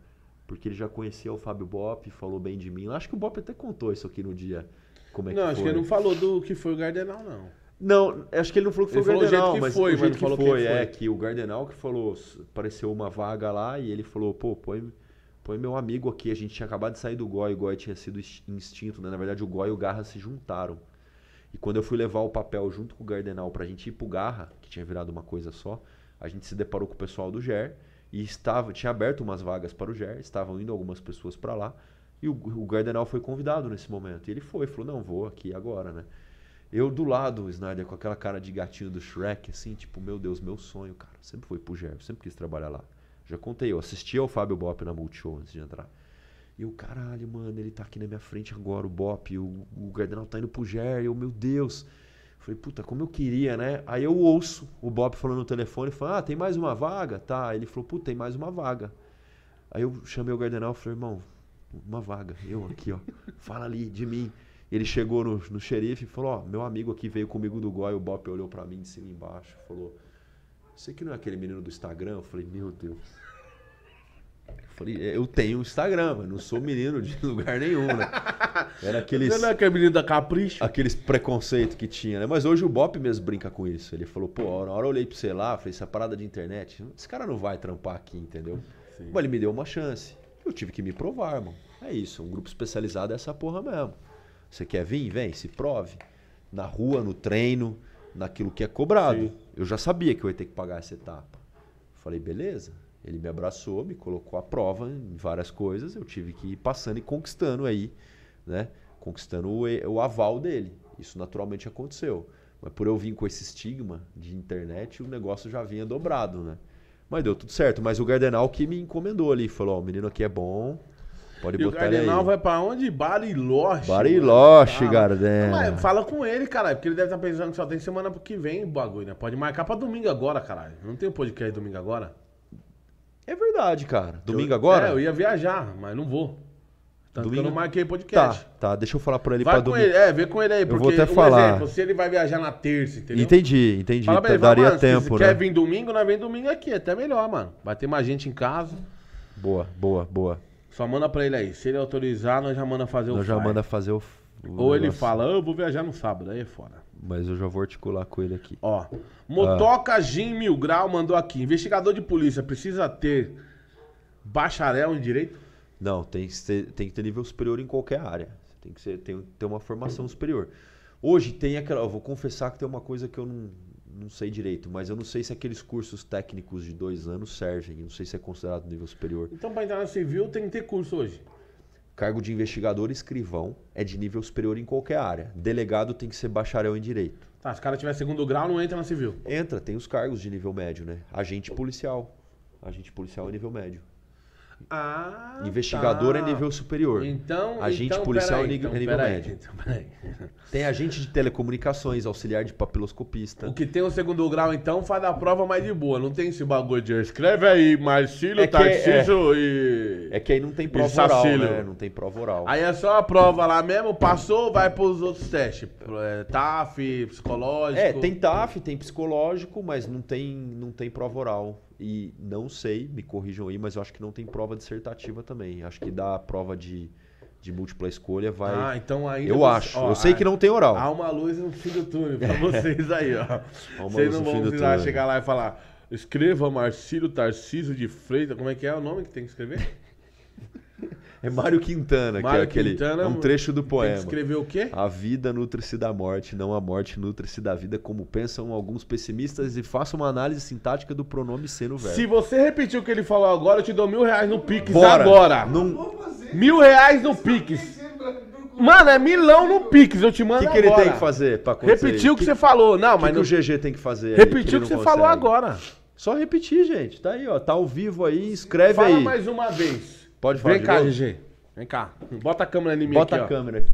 Porque ele já conhecia o Fábio Bop, falou bem de mim. Acho que o Bop até contou isso aqui no dia. Como é não, que foi. acho que ele não falou do que foi o Gardenal, não. Não, acho que ele não falou que foi ele o Gardenal, mas foi, o jeito que, foi, é que o Gardenal que falou, apareceu uma vaga lá e ele falou, pô, põe, põe meu amigo aqui, a gente tinha acabado de sair do Goi, o Goi tinha sido instinto, né? Na verdade o Goi e o Garra se juntaram. E quando eu fui levar o papel junto com o Gardenal pra gente ir pro Garra, que tinha virado uma coisa só, a gente se deparou com o pessoal do GER e estava, tinha aberto umas vagas para o GER, estavam indo algumas pessoas para lá, e o, o Gardenal foi convidado nesse momento. E ele foi, falou: "Não, vou aqui agora", né? Eu do lado, Snyder, com aquela cara de gatinho do Shrek, assim, tipo, meu Deus, meu sonho, cara. Sempre foi pro GERB, sempre quis trabalhar lá. Já contei, eu assisti ao Fábio Bop na Multishow antes de entrar. E o caralho, mano, ele tá aqui na minha frente agora, o Bop, o, o Gardenal tá indo pro GER, meu Deus. Falei, puta, como eu queria, né? Aí eu ouço o Bob falando no telefone, falando, ah, tem mais uma vaga? Tá. Ele falou, puta, tem mais uma vaga. Aí eu chamei o Gardenal e falei, irmão, uma vaga, eu aqui, ó. Fala ali de mim. Ele chegou no, no xerife e falou: Ó, meu amigo aqui veio comigo do goi. O Bop olhou para mim de cima e embaixo falou: Você que não é aquele menino do Instagram? Eu falei: Meu Deus. Eu falei, é, eu tenho um Instagram, mas não sou menino de lugar nenhum, né? Era aqueles. não é aquele menino da Capricho? Aqueles preconceitos que tinha, né? Mas hoje o Bop mesmo brinca com isso. Ele falou, pô, na hora eu olhei pra você lá, falei, essa parada de internet, esse cara não vai trampar aqui, entendeu? Sim. Mas ele me deu uma chance. Eu tive que me provar, mano. É isso, um grupo especializado é essa porra mesmo. Você quer vir? Vem, se prove. Na rua, no treino, naquilo que é cobrado. Sim. Eu já sabia que eu ia ter que pagar essa etapa. Falei, beleza. Ele me abraçou, me colocou à prova em várias coisas. Eu tive que ir passando e conquistando aí, né? Conquistando o, o aval dele. Isso naturalmente aconteceu. Mas por eu vir com esse estigma de internet, o negócio já vinha dobrado, né? Mas deu tudo certo. Mas o Gardenal que me encomendou ali, falou: Ó, oh, o menino aqui é bom, Pode e botar o Gardenal aí. vai pra onde? Bariloche. Bariloche, Garden. Mas fala com ele, caralho, porque ele deve estar tá pensando que só tem semana que vem o bagulho, né? Pode marcar pra domingo agora, caralho. Não tem um podcast domingo agora? É verdade, cara. Domingo eu, agora? É, eu ia viajar, mas não vou. Tanto domingo? que eu não marquei podcast. Tá, tá. Deixa eu falar pra ele vai pra domingo. Ele, é, vê com ele aí. Porque, eu vou até um falar. exemplo, se ele vai viajar na terça, entendeu? Entendi, entendi. Fala tá, Daria mano, tempo, se né? Se quer vir domingo, nós vem domingo aqui. É até melhor, mano. Vai ter mais gente em casa. Boa, boa, boa. Só manda pra ele aí. Se ele autorizar, nós já manda fazer o Nós já manda fazer o. o Ou negócio. ele fala, ah, eu vou viajar no sábado, aí é fora. Mas eu já vou articular com ele aqui. Ó. Motoca ah. Jim Mil Grau mandou aqui. Investigador de polícia precisa ter bacharel em direito? Não, tem que ter, tem que ter nível superior em qualquer área. Tem que ser, tem, ter uma formação superior. Hoje tem aquela. Eu vou confessar que tem uma coisa que eu não, não sei direito, mas eu não sei se aqueles cursos técnicos de dois anos servem. Não sei se é considerado nível superior. Então, para entrar na civil, tem que ter curso hoje. Cargo de investigador escrivão é de nível superior em qualquer área. Delegado tem que ser bacharel em direito. Tá, se o cara tiver segundo grau, não entra na civil. Entra, tem os cargos de nível médio, né? Agente policial. Agente policial é nível médio. Ah, Investigador é tá. é nível superior. Então, agente então, policial aí, é nível, então, é nível médio. então, tem agente de telecomunicações, auxiliar de papiloscopista. O que tem o segundo grau, então, faz a prova mais de boa. Não tem esse bagulho de escreve aí, Marcílio, é, é- Tarcísio é, e. É que aí não tem prova oral, né? Não tem prova oral. Aí é só a prova lá mesmo, passou, vai pros outros testes. TAF, psicológico. É, tem TAF, tem psicológico, mas não tem, não tem prova oral. E não sei, me corrijam aí, mas eu acho que não tem prova dissertativa também. Acho que da prova de, de múltipla escolha vai. Ah, então ainda. Eu você... acho. Ó, eu sei que não tem oral. Há uma luz no fim do túnel pra vocês aí, ó. vocês não vão precisar túnel. chegar lá e falar. Escreva Marcílio Tarcísio de Freitas. Como é que é o nome que tem que escrever? É Mário Quintana, Mário que é aquele. Quintana, é um é trecho do poema. escreveu o quê? A vida nutre-se da morte, não a morte nutre-se da vida, como pensam alguns pessimistas, e faça uma análise sintática do pronome ser no verbo. Se você repetir o que ele falou agora, eu te dou mil reais no Pix Bora. agora. Num... Mil reais no tá Pix. Mano, é milão no Pix, eu te mando agora. O que, que ele agora. tem que fazer pra acontecer? Repetir o que, que, você falou. Não, que mas. O que, não... o GG tem que fazer? Repetir o que, você consegue. falou agora. Só repetir, gente. Tá aí, ó. Tá ao vivo aí, escreve Fala aí. Fala mais uma vez. Pode falar Vem cá, GG. Vem cá. Bota a câmera em mim Bota aqui, a ó. câmera aqui.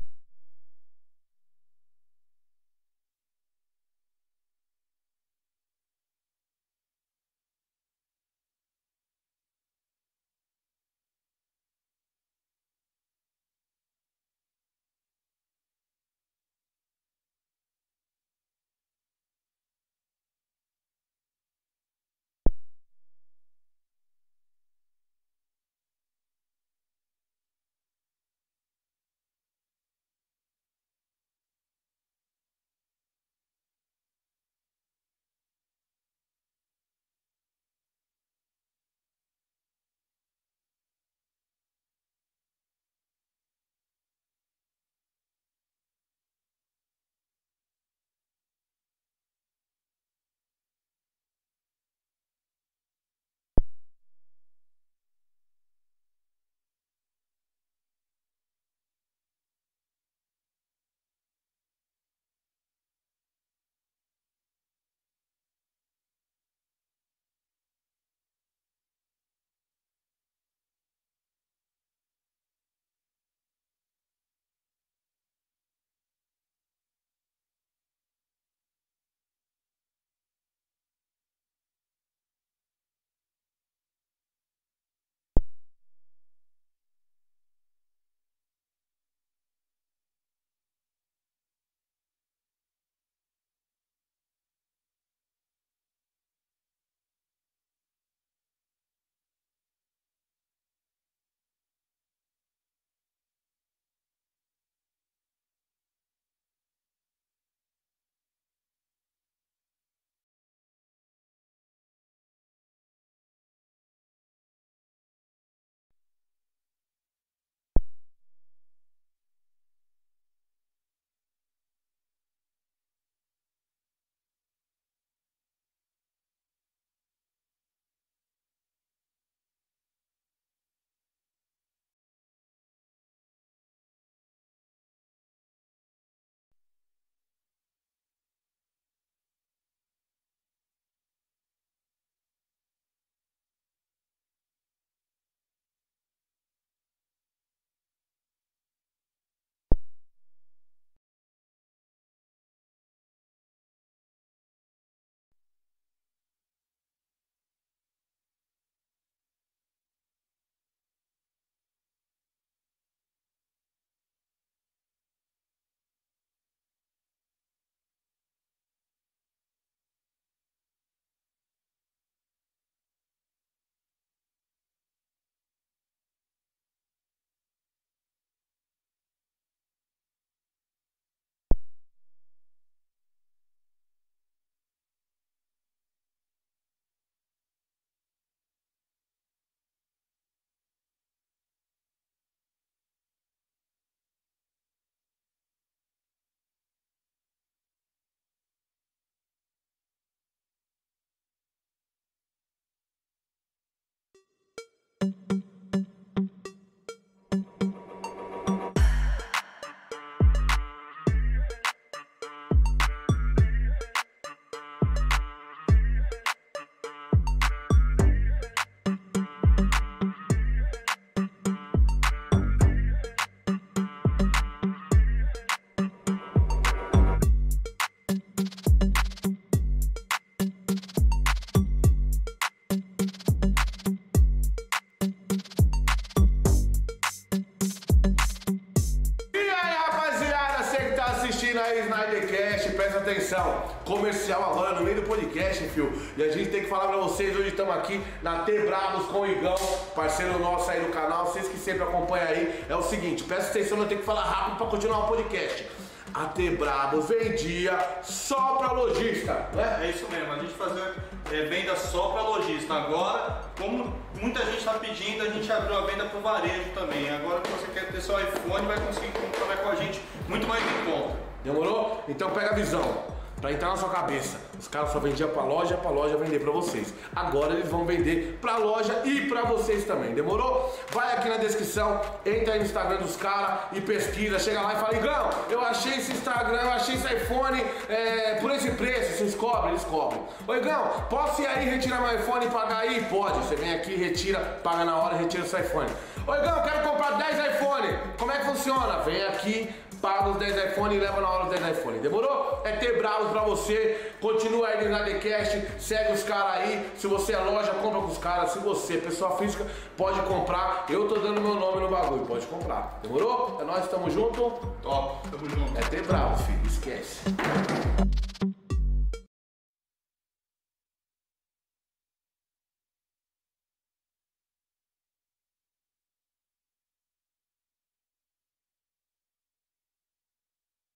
falar pra vocês, hoje estamos aqui na T Bravos com o Igão, parceiro nosso aí do canal, vocês que sempre acompanham aí, é o seguinte, peço atenção, eu tenho que falar rápido pra continuar o podcast. A T Brabos vendia só pra lojista, né? É isso mesmo, a gente fazia é, venda só pra lojista. Agora, como muita gente está pedindo, a gente abriu a venda pro varejo também. Agora que você quer ter seu iPhone, vai conseguir comprar com a gente muito mais em conta. Demorou? Então pega a visão para entrar na sua cabeça. Os caras só vendiam para loja, para loja vender para vocês. Agora eles vão vender para loja e para vocês também. Demorou? Vai aqui na descrição, entra aí no Instagram dos caras e pesquisa. Chega lá e fala: "Igão, eu achei esse Instagram, eu achei esse iPhone é, por esse preço". Vocês cobram, eles cobram. "Ô Igão, posso ir aí retirar meu iPhone e pagar aí?". Pode. Você vem aqui, retira, paga na hora, retira esse iPhone. "Ô Igão, quero comprar 10 iPhone. Como é que funciona?". Vem aqui paga os 10 iPhone e leva na hora os 10 iPhone. Demorou? É ter bravos pra você. Continua aí na Nadecast, segue os caras aí. Se você é loja, compra com os caras. Se você é pessoa física, pode comprar. Eu tô dando meu nome no bagulho, pode comprar. Demorou? É nós, tamo junto? Top. Tamo junto. É ter bravos, filho. Esquece.